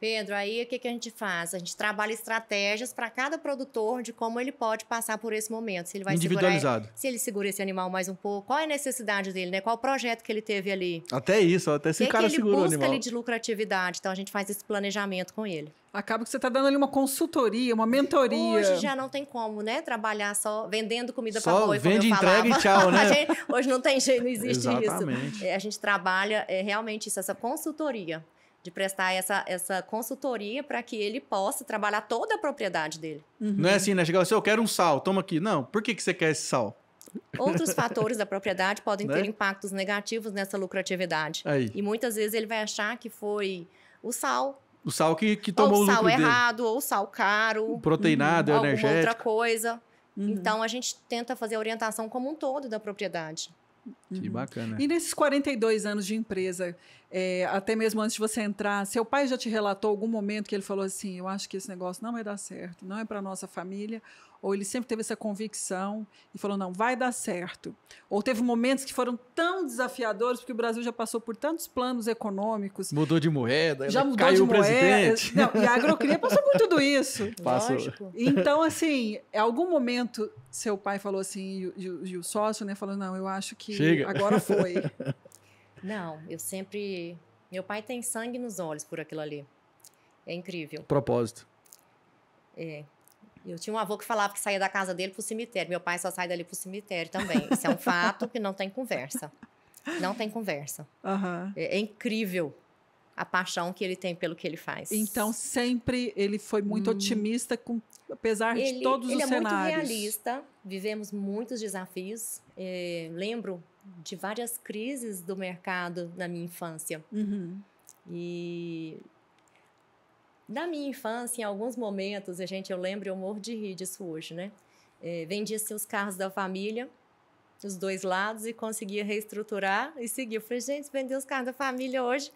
Pedro, aí o que, que a gente faz? A gente trabalha estratégias para cada produtor de como ele pode passar por esse momento. Se ele vai Individualizado. Segurar, se ele segura esse animal mais um pouco, qual é a necessidade dele, né? Qual o projeto que ele teve ali? Até isso, até se o é cara segura o animal. ele busca ali de lucratividade, então a gente faz esse planejamento com ele acaba que você está dando ali uma consultoria, uma mentoria. Hoje já não tem como, né? Trabalhar só vendendo comida para boi, vende, como eu falava. entrega e tchau, né? gente, hoje não tem jeito, não existe isso. É, a gente trabalha é, realmente isso, essa consultoria. De prestar essa, essa consultoria para que ele possa trabalhar toda a propriedade dele. Uhum. Não é assim, né? Chegar assim, eu quero um sal, toma aqui. Não, por que, que você quer esse sal? Outros fatores da propriedade podem né? ter impactos negativos nessa lucratividade. Aí. E muitas vezes ele vai achar que foi o sal o sal que, que tomou ou o sal errado, dele. ou sal caro. Proteinado, uhum. energético. outra coisa. Uhum. Então, a gente tenta fazer a orientação como um todo da propriedade. Que uhum. bacana. E nesses 42 anos de empresa, é, até mesmo antes de você entrar, seu pai já te relatou algum momento que ele falou assim: Eu acho que esse negócio não vai dar certo, não é para nossa família? ou ele sempre teve essa convicção e falou: não, vai dar certo. Ou teve momentos que foram tão desafiadores, porque o Brasil já passou por tantos planos econômicos. Mudou de moeda, já mudou caiu de moeda. Presidente. Não, e a agrocria passou por tudo isso. Passou. Lógico. Então, assim, em algum momento, seu pai falou assim, e, e, e o sócio, né, falou: não, eu acho que Chega. agora foi. Não, eu sempre. Meu pai tem sangue nos olhos por aquilo ali. É incrível. Propósito. É, eu tinha um avô que falava que saía da casa dele pro cemitério. Meu pai só sai dali pro cemitério também. Isso é um fato que não tem conversa. Não tem conversa. Uhum. É, é, incrível a paixão que ele tem pelo que ele faz. Então, sempre ele foi muito hum. otimista, com, apesar ele, de todos os é cenários. Ele é muito realista. Vivemos muitos desafios. É, lembro de várias crises do mercado na minha infância. Uhum. E da minha infância, em alguns momentos, a gente, eu lembro, eu morro de rir disso hoje, né? É, Vendia-se assim os carros da família, dos dois lados, e conseguia reestruturar e seguir. Eu falei, gente, vendeu os carros da família hoje.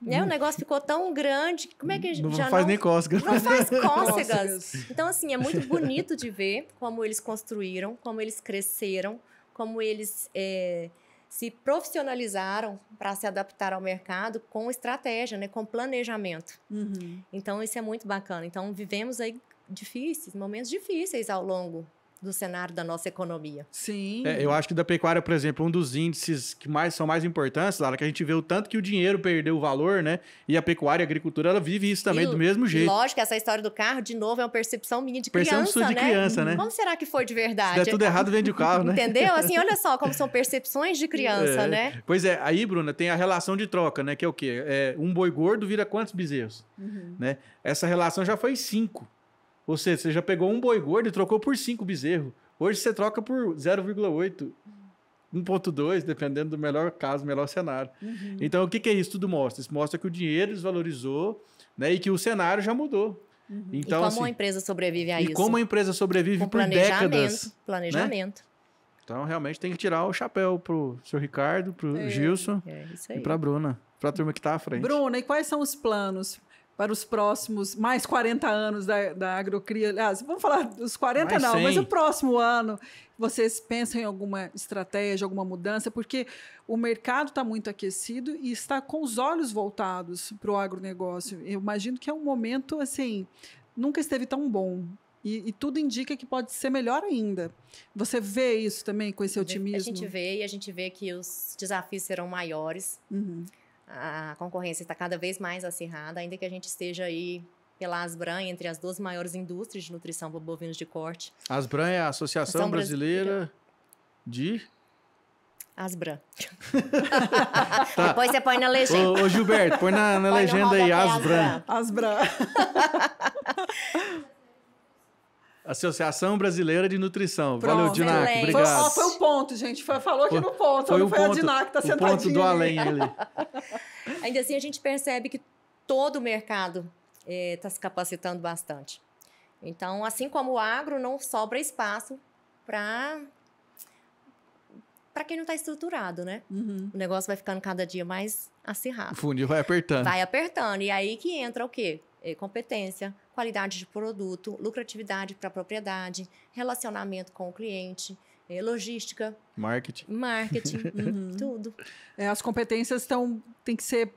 Né? O hum. negócio ficou tão grande, como é que não já faz não, nem cócegas. Não faz cócegas. Então, assim, é muito bonito de ver como eles construíram, como eles cresceram, como eles é, se profissionalizaram para se adaptar ao mercado com estratégia, né, com planejamento. Uhum. Então, isso é muito bacana. Então, vivemos aí difíceis, momentos difíceis ao longo do cenário da nossa economia. Sim. É, eu acho que da pecuária, por exemplo, um dos índices que mais são mais importantes, Lara, que a gente vê o tanto que o dinheiro perdeu o valor, né? E a pecuária, a agricultura, ela vive isso também e, do mesmo jeito. Lógico, essa história do carro, de novo, é uma percepção minha de percepção criança, de né? criança, né? Como será que foi de verdade? Se tudo errado, vende o carro, né? Entendeu? Assim, olha só como são percepções de criança, é. né? Pois é, aí, Bruna, tem a relação de troca, né? Que é o quê? É, um boi gordo vira quantos bezerros? Uhum. Né? Essa relação já foi cinco. Ou seja, você já pegou um boi gordo e trocou por cinco bezerros. Hoje você troca por 0,8, 1,2, dependendo do melhor caso, melhor cenário. Uhum. Então, o que, que é isso? Tudo mostra. Isso mostra que o dinheiro desvalorizou né, e que o cenário já mudou. Uhum. Então, e como assim, a empresa sobrevive a e isso? E como a empresa sobrevive Com por planejamento, décadas. Né? Planejamento. Né? Então, realmente tem que tirar o chapéu pro seu Ricardo, pro é, Gilson é, e a Bruna, a turma que está à frente. Bruna, e quais são os planos para os próximos mais 40 anos da, da agrocria. Aliás, vamos falar dos 40 mais não, 100. mas o próximo ano vocês pensam em alguma estratégia, alguma mudança, porque o mercado está muito aquecido e está com os olhos voltados para o agronegócio. Eu imagino que é um momento assim, nunca esteve tão bom. E, e, tudo indica que pode ser melhor ainda. Você vê isso também com esse otimismo? A gente vê e a gente vê que os desafios serão maiores. Uhum a concorrência está cada vez mais acirrada, ainda que a gente esteja aí pela Asbran, entre as duas maiores indústrias de nutrição para bovinos de corte. Asbran é a Associação São Brasileira de... Asbran. tá. Depois você põe na legenda. Ô, ô Gilberto, põe na, na põe legenda aí, Asbran. Asbran. Asbran. Associação Brasileira de Nutrição. Pronto, Valeu, Dinac. Obrigado. Foi, ó, foi o ponto, gente. Foi, falou aqui no ponto. Foi não um foi ponto, a Dinac que está sentadinha. O ponto do além ali. Ainda assim, a gente percebe que todo o mercado está eh, é, se capacitando bastante. Então, assim como o agro, não sobra espaço para para quem não está estruturado, né? Uhum. O negócio vai ficando cada dia mais acirrado. O vai apertando. Vai apertando. E aí que entra o quê? Eh, competência, qualidade de produto, lucratividade para a propriedade, relacionamento com o cliente, eh, logística, marketing, marketing, uhum. tudo. É, as competências estão tem que ser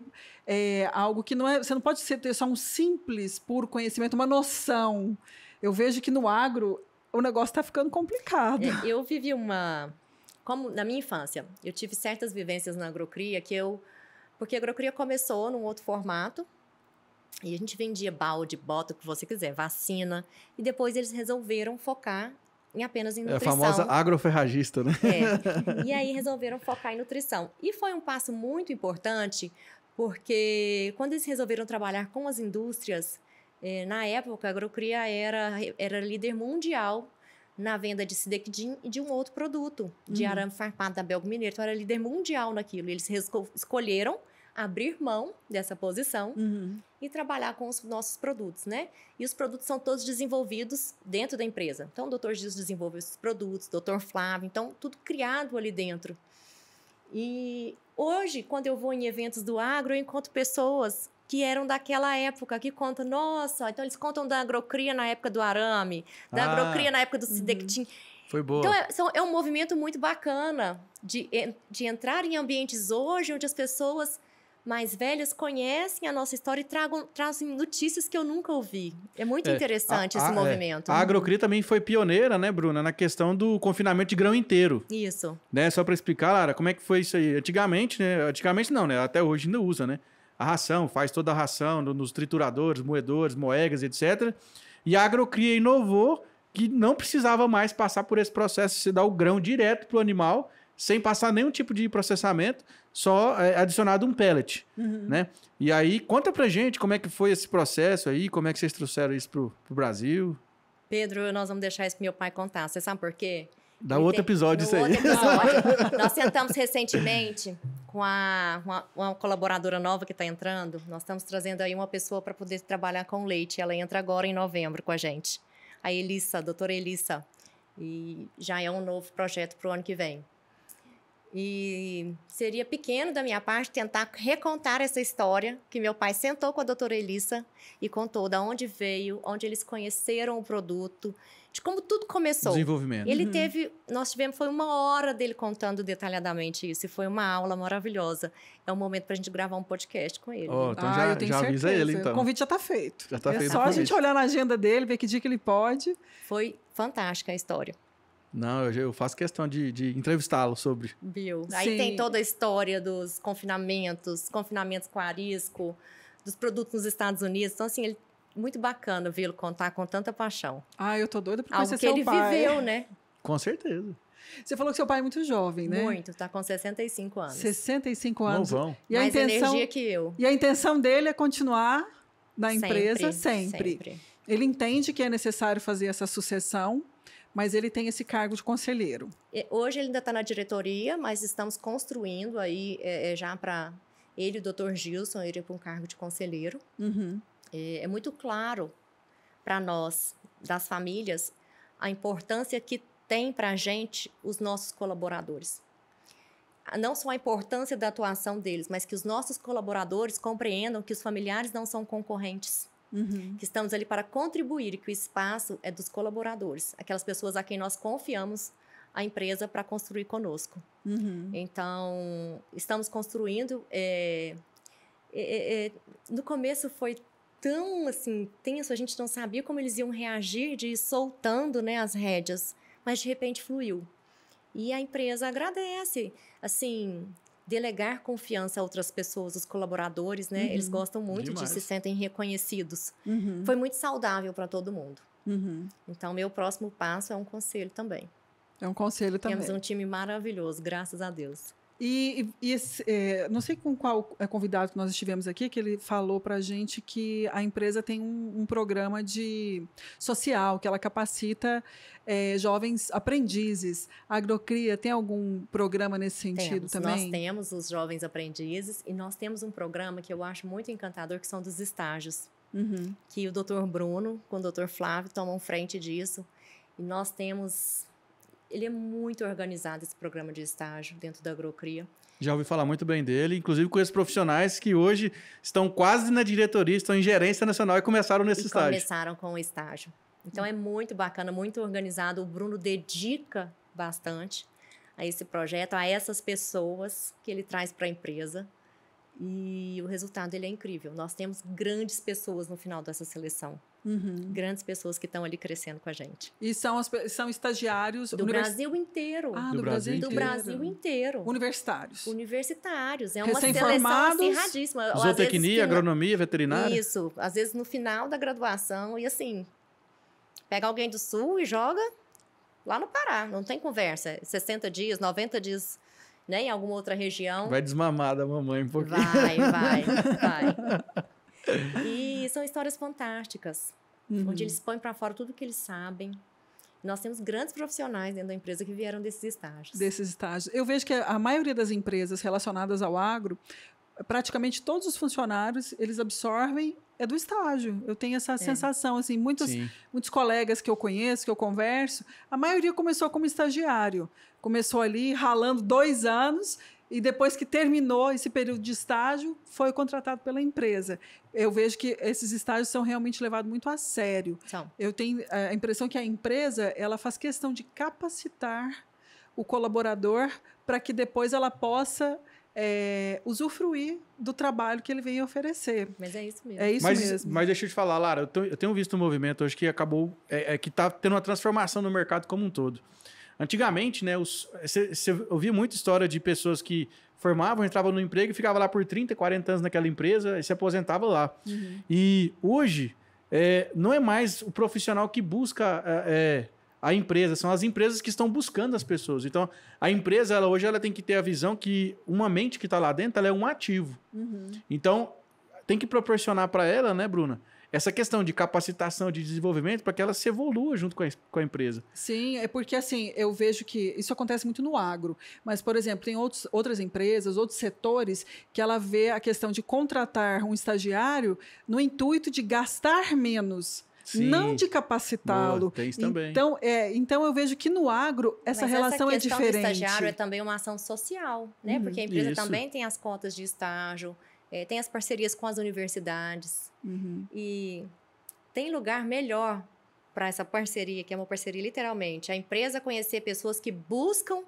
é, algo que não é, você não pode ser ter só um simples puro conhecimento, uma noção. Eu vejo que no agro o negócio está ficando complicado. É, eu vivi uma como na minha infância, eu tive certas vivências na agrocria que eu porque a agrocria começou num outro formato, e a gente vendia balde, bota, o que você quiser, vacina. E depois eles resolveram focar em apenas em nutrição. É a famosa agroferragista, né? É. E aí resolveram focar em nutrição. E foi um passo muito importante, porque quando eles resolveram trabalhar com as indústrias, eh, na época a Agrocria era, era líder mundial na venda de Sidectin e de um outro produto, de uhum. arame farpado da Belga Mineiro. Então, era líder mundial naquilo. Eles escolheram abrir mão dessa posição uhum. e trabalhar com os nossos produtos, né? E os produtos são todos desenvolvidos dentro da empresa. Então, o doutor Gilson desenvolve esses produtos, o doutor Flávio, então, tudo criado ali dentro. E hoje, quando eu vou em eventos do agro, eu encontro pessoas que eram daquela época, que contam, nossa, então eles contam da agrocria na época do arame, da ah. agrocria na época do uhum. sidectim. Uhum. Foi boa. Então, é, são, é, um movimento muito bacana de, de entrar em ambientes hoje onde as pessoas mais velhos conhecem a nossa história e tragam, trazem notícias que eu nunca ouvi. É muito é, interessante a, esse é, a, movimento. É. A Agrocri também foi pioneira, né, Bruna, na questão do confinamento de grão inteiro. Isso. Né, só para explicar, Lara, como é que foi isso aí? Antigamente, né? Antigamente não, né? Até hoje ainda usa, né? A ração, faz toda a ração nos trituradores, moedores, moegas, etc. E a Agrocria inovou que não precisava mais passar por esse processo de se dar o grão direto para o animal, sem passar nenhum tipo de processamento só é, adicionado um pellet, uhum. né? E aí, conta pra gente como é que foi esse processo aí, como é que vocês trouxeram isso pro, pro Brasil. Pedro, nós vamos deixar isso pro meu pai contar. Você sabe por quê? Dá Ele outro tem... episódio no isso outro aí. Episódio. nós sentamos recentemente com a, uma, uma colaboradora nova que está entrando. Nós estamos trazendo aí uma pessoa para poder trabalhar com leite. Ela entra agora em novembro com a gente. A Elissa, a doutora Elissa. E já é um novo projeto para o ano que vem. E seria pequeno da minha parte tentar recontar essa história que meu pai sentou com a doutora Elissa e contou de onde veio, onde eles conheceram o produto, de como tudo começou. Desenvolvimento. Ele uhum. teve, nós tivemos, foi uma hora dele contando detalhadamente isso e foi uma aula maravilhosa. É um momento para a gente gravar um podcast com ele. Oh, então ah, já, eu tenho já avisa ele então. O convite já está feito. Já tá é feito. Só a gente olhar na agenda dele, ver que dia que ele pode. Foi fantástica a história. Não, eu, faço questão de, de entrevistá-lo sobre. Viu? Aí Sim. tem toda a história dos confinamentos, confinamentos com arisco, dos produtos nos Estados Unidos. Então, assim, ele muito bacana vê-lo contar com tanta paixão. Ah, eu tô doida porque você que ele pai. viveu, né? Com certeza. Você falou que seu pai é muito jovem, né? Muito, tá com 65 anos. 65 anos. Novão. E Mais a intenção, energia que eu. E a intenção dele é continuar na empresa sempre, sempre. sempre. Ele entende que é necessário fazer essa sucessão mas ele tem esse cargo de conselheiro. Hoje ele ainda está na diretoria, mas estamos construindo aí é, é já para ele e o doutor Gilson irem para um cargo de conselheiro. Uhum. É, é muito claro para nós, das famílias, a importância que tem para a gente os nossos colaboradores. Ah, não só a importância da atuação deles, mas que os nossos colaboradores compreendam que os familiares não são concorrentes. Uhum. Que estamos ali para contribuir, que o espaço é dos colaboradores, aquelas pessoas a quem nós confiamos a empresa para construir conosco. Uhum. Então, estamos construindo. É, é, é, é, no começo foi tão assim tenso, a gente não sabia como eles iam reagir de ir soltando né, as rédeas, mas de repente fluiu. E a empresa agradece, assim, delegar confiança a outras pessoas, os colaboradores, né? Uhum. Eles gostam muito Demais. de se sentem reconhecidos. Uhum. Foi muito saudável para todo mundo. Uhum. Então, meu próximo passo é um conselho também. É um conselho também. Temos um time maravilhoso, graças a Deus. E, e esse, é, não sei com qual é, convidado que nós estivemos aqui, que ele falou para a gente que a empresa tem um, um, programa de social, que ela capacita é, jovens aprendizes. A Agrocria tem algum programa nesse sentido temos. também? Nós temos os jovens aprendizes e nós temos um programa que eu acho muito encantador, que são dos estágios. Uhum. Que o doutor Bruno com o doutor Flávio tomam frente disso. E nós temos ele é muito organizado, esse programa de estágio dentro da Agrocria. Já ouvi falar muito bem dele, inclusive com esses profissionais que hoje estão quase na diretoria, estão em gerência nacional e começaram nesse e estágio. Começaram com o estágio. Então é muito bacana, muito organizado. O Bruno dedica bastante a esse projeto, a essas pessoas que ele traz para a empresa. E o resultado ele é incrível. Nós temos grandes pessoas no final dessa seleção. Uhum. Grandes pessoas que estão ali crescendo com a gente. E são, as, são estagiários do univers... Brasil inteiro. Ah, do, do Brasil, inteiro. Do Brasil inteiro. Universitários. Universitários. É uma seleção acirradíssima. Assim, Zootecnia, vezes, agronomia, veterinária. Isso. Às vezes no final da graduação, e assim, pega alguém do sul e joga lá no Pará. Não tem conversa. 60 dias, 90 dias né, em alguma outra região. Vai desmamar da mamãe um pouquinho. Vai, vai, vai. E são histórias fantásticas, uhum. onde eles põem para fora tudo que eles sabem. Nós temos grandes profissionais dentro da empresa que vieram desses estágios. Desses estágios. Eu vejo que a maioria das empresas relacionadas ao agro, praticamente todos os funcionários, eles absorvem é do estágio. Eu tenho essa é. sensação, assim, muitos, muitos colegas que eu conheço, que eu converso, a maioria começou como estagiário. Começou ali ralando dois anos e depois que terminou esse período de estágio, foi contratado pela empresa. Eu vejo que esses estágios são realmente levados muito a sério. São. Eu tenho eh, a impressão que a empresa ela faz questão de capacitar o colaborador para que depois ela possa é, usufruir do trabalho que ele vem oferecer. Mas é isso mesmo. É isso mas, mesmo. Mas deixa eu te falar, Lara, eu, tô, eu tenho visto um movimento hoje que acabou, é, é que está tendo uma transformação no mercado como um todo. Antigamente, né, você ouvia muita história de pessoas que formavam, entravam no emprego e ficavam lá por 30, 40 anos naquela empresa e se aposentava lá. Uhum. E hoje, é, não é mais o profissional que busca é, é, a empresa, são as empresas que estão buscando as pessoas. Então, a empresa, ela, hoje, ela tem que ter a visão que uma mente que está lá dentro, ela é um ativo. Uhum. Então, tem que proporcionar para ela, né, Bruna? essa questão de capacitação, de desenvolvimento, para que ela se evolua junto com a, com a empresa. Sim, é porque assim, eu vejo que isso acontece muito no agro, mas, por exemplo, tem outros, outras empresas, outros setores, que ela vê a questão de contratar um estagiário no intuito de gastar menos. Sim. não de capacitá-lo. Então, é, então eu vejo que no agro essa Mas relação essa é diferente. O estagiário é também uma ação social, né? Uhum. Porque a empresa Isso. também tem as cotas de estágio, é, tem as parcerias com as universidades. Uhum. E tem lugar melhor para essa parceria, que é uma parceria literalmente. A empresa conhecer pessoas que buscam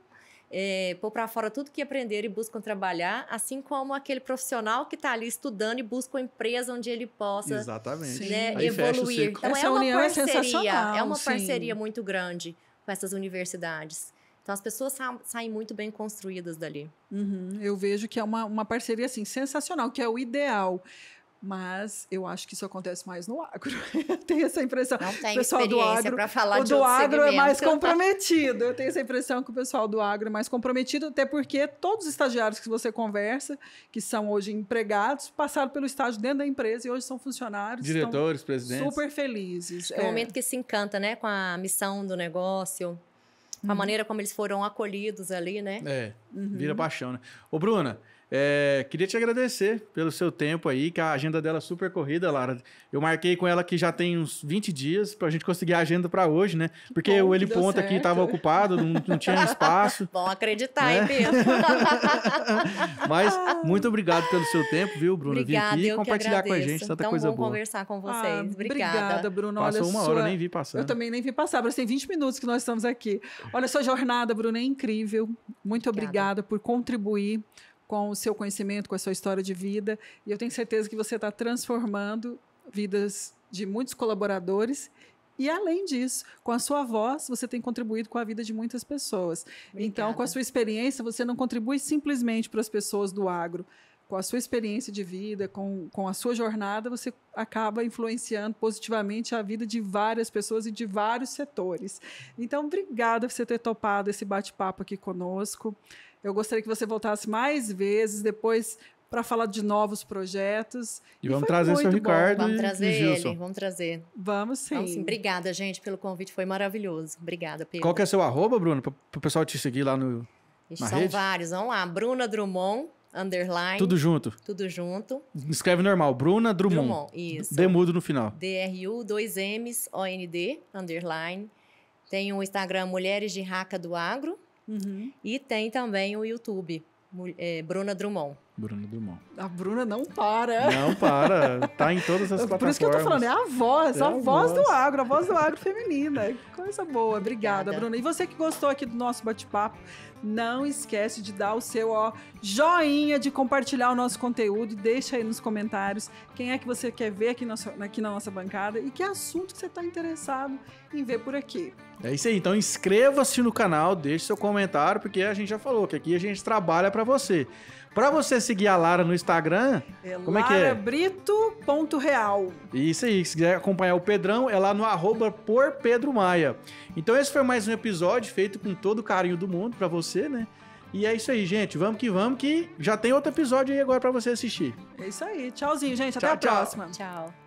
é, pôr para fora tudo que aprender e buscam trabalhar, assim como aquele profissional que está ali estudando e busca uma empresa onde ele possa Exatamente. Né, evoluir. Então é Essa é, é uma parceria, é, é uma parceria sim. muito grande com essas universidades. Então as pessoas sa saem muito bem construídas dali. Uhum, eu vejo que é uma, uma parceria assim sensacional, que é o ideal. Mas eu acho que isso acontece mais no agro. Eu tenho essa impressão. Não tem pessoal do agro, para falar o de do agro é segmento. é mais comprometido. Eu tenho essa impressão que o pessoal do agro é mais comprometido, até porque todos os estagiários que você conversa, que são hoje empregados, passaram pelo estágio dentro da empresa e hoje são funcionários. Diretores, presidentes. Super felizes. É um é. momento que se encanta né, com a missão do negócio, com a uhum. maneira como eles foram acolhidos ali, né? É, uhum. vira paixão, né? Ô, Bruna, é, queria te agradecer pelo seu tempo aí, que a agenda dela é super corrida, Lara. Eu marquei com ela que já tem uns 20 dias pra gente conseguir a agenda para hoje, né? Porque Bom, o Ele Ponta aqui tava ocupado, não, não tinha espaço. Bom acreditar, né? hein, Pedro? Mas ah. muito obrigado pelo seu tempo, viu, Bruno? Vim aqui compartilhar com a gente tanta Tão coisa bom boa. conversar com ah, vocês. Ah, obrigada. Obrigada, Bruno. Passou Olha uma sua... hora, nem vi passar. Eu também nem vi passar, mas tem 20 minutos que nós estamos aqui. Olha, sua jornada, Bruno, é incrível. Muito obrigada, obrigada por contribuir com o seu conhecimento, com a sua história de vida. E eu tenho certeza que você está transformando vidas de muitos colaboradores. E além disso, com a sua voz, você tem contribuído com a vida de muitas pessoas. Obrigada. Então, com a sua experiência, você não contribui simplesmente para as pessoas do agro. Com a sua experiência de vida, com, com a sua jornada, você acaba influenciando positivamente a vida de várias pessoas e de vários setores. Então, obrigada por você ter topado esse bate-papo aqui conosco. Eu gostaria que você voltasse mais vezes depois para falar de novos projetos. E, e vamos trazer o seu Ricardo. Vamos trazer ele, vamos trazer. Vamos sim. sim. Obrigada, gente, pelo convite, foi maravilhoso. Obrigada, Pedro. Qual que é seu arroba, Bruno, para o pessoal te seguir lá no. Ixi, são rede? vários, vamos lá. Bruna Drummond, underline. Tudo junto. Tudo junto. Escreve normal, Bruna Drummond. Drummond, isso. Demudo no final. DRU, 2 M's, D underline. Tem o Instagram Mulheres de Raca do Agro. Uhum. E tem também o YouTube, é, Bruna Drummond. Bruna Drummond. A Bruna não para. Não para. Tá em todas as plataformas. Por isso que eu tô falando, é a voz, é a, a voz, voz, do agro, a voz do agro feminina. Que coisa boa. Obrigada, Obrigada, Bruna. E você que gostou aqui do nosso bate-papo, não esquece de dar o seu ó, joinha, de compartilhar o nosso conteúdo deixa aí nos comentários quem é que você quer ver aqui, nosso, aqui na nossa bancada e que assunto que você está interessado em ver por aqui. É isso aí, então inscreva-se no canal, deixe seu comentário, porque a gente já falou que aqui a gente trabalha para você. Pra você seguir a Lara no Instagram, é como é que é? larabrito.real. Isso aí, se quiser acompanhar o Pedrão, é lá no arroba por Pedro Maia. Então esse foi mais um episódio feito com todo o carinho do mundo pra você, né? E é isso aí, gente. Vamos que vamos, que já tem outro episódio aí agora pra você assistir. É isso aí. Tchauzinho, gente. Até tchau, a tchau. próxima. Tchau.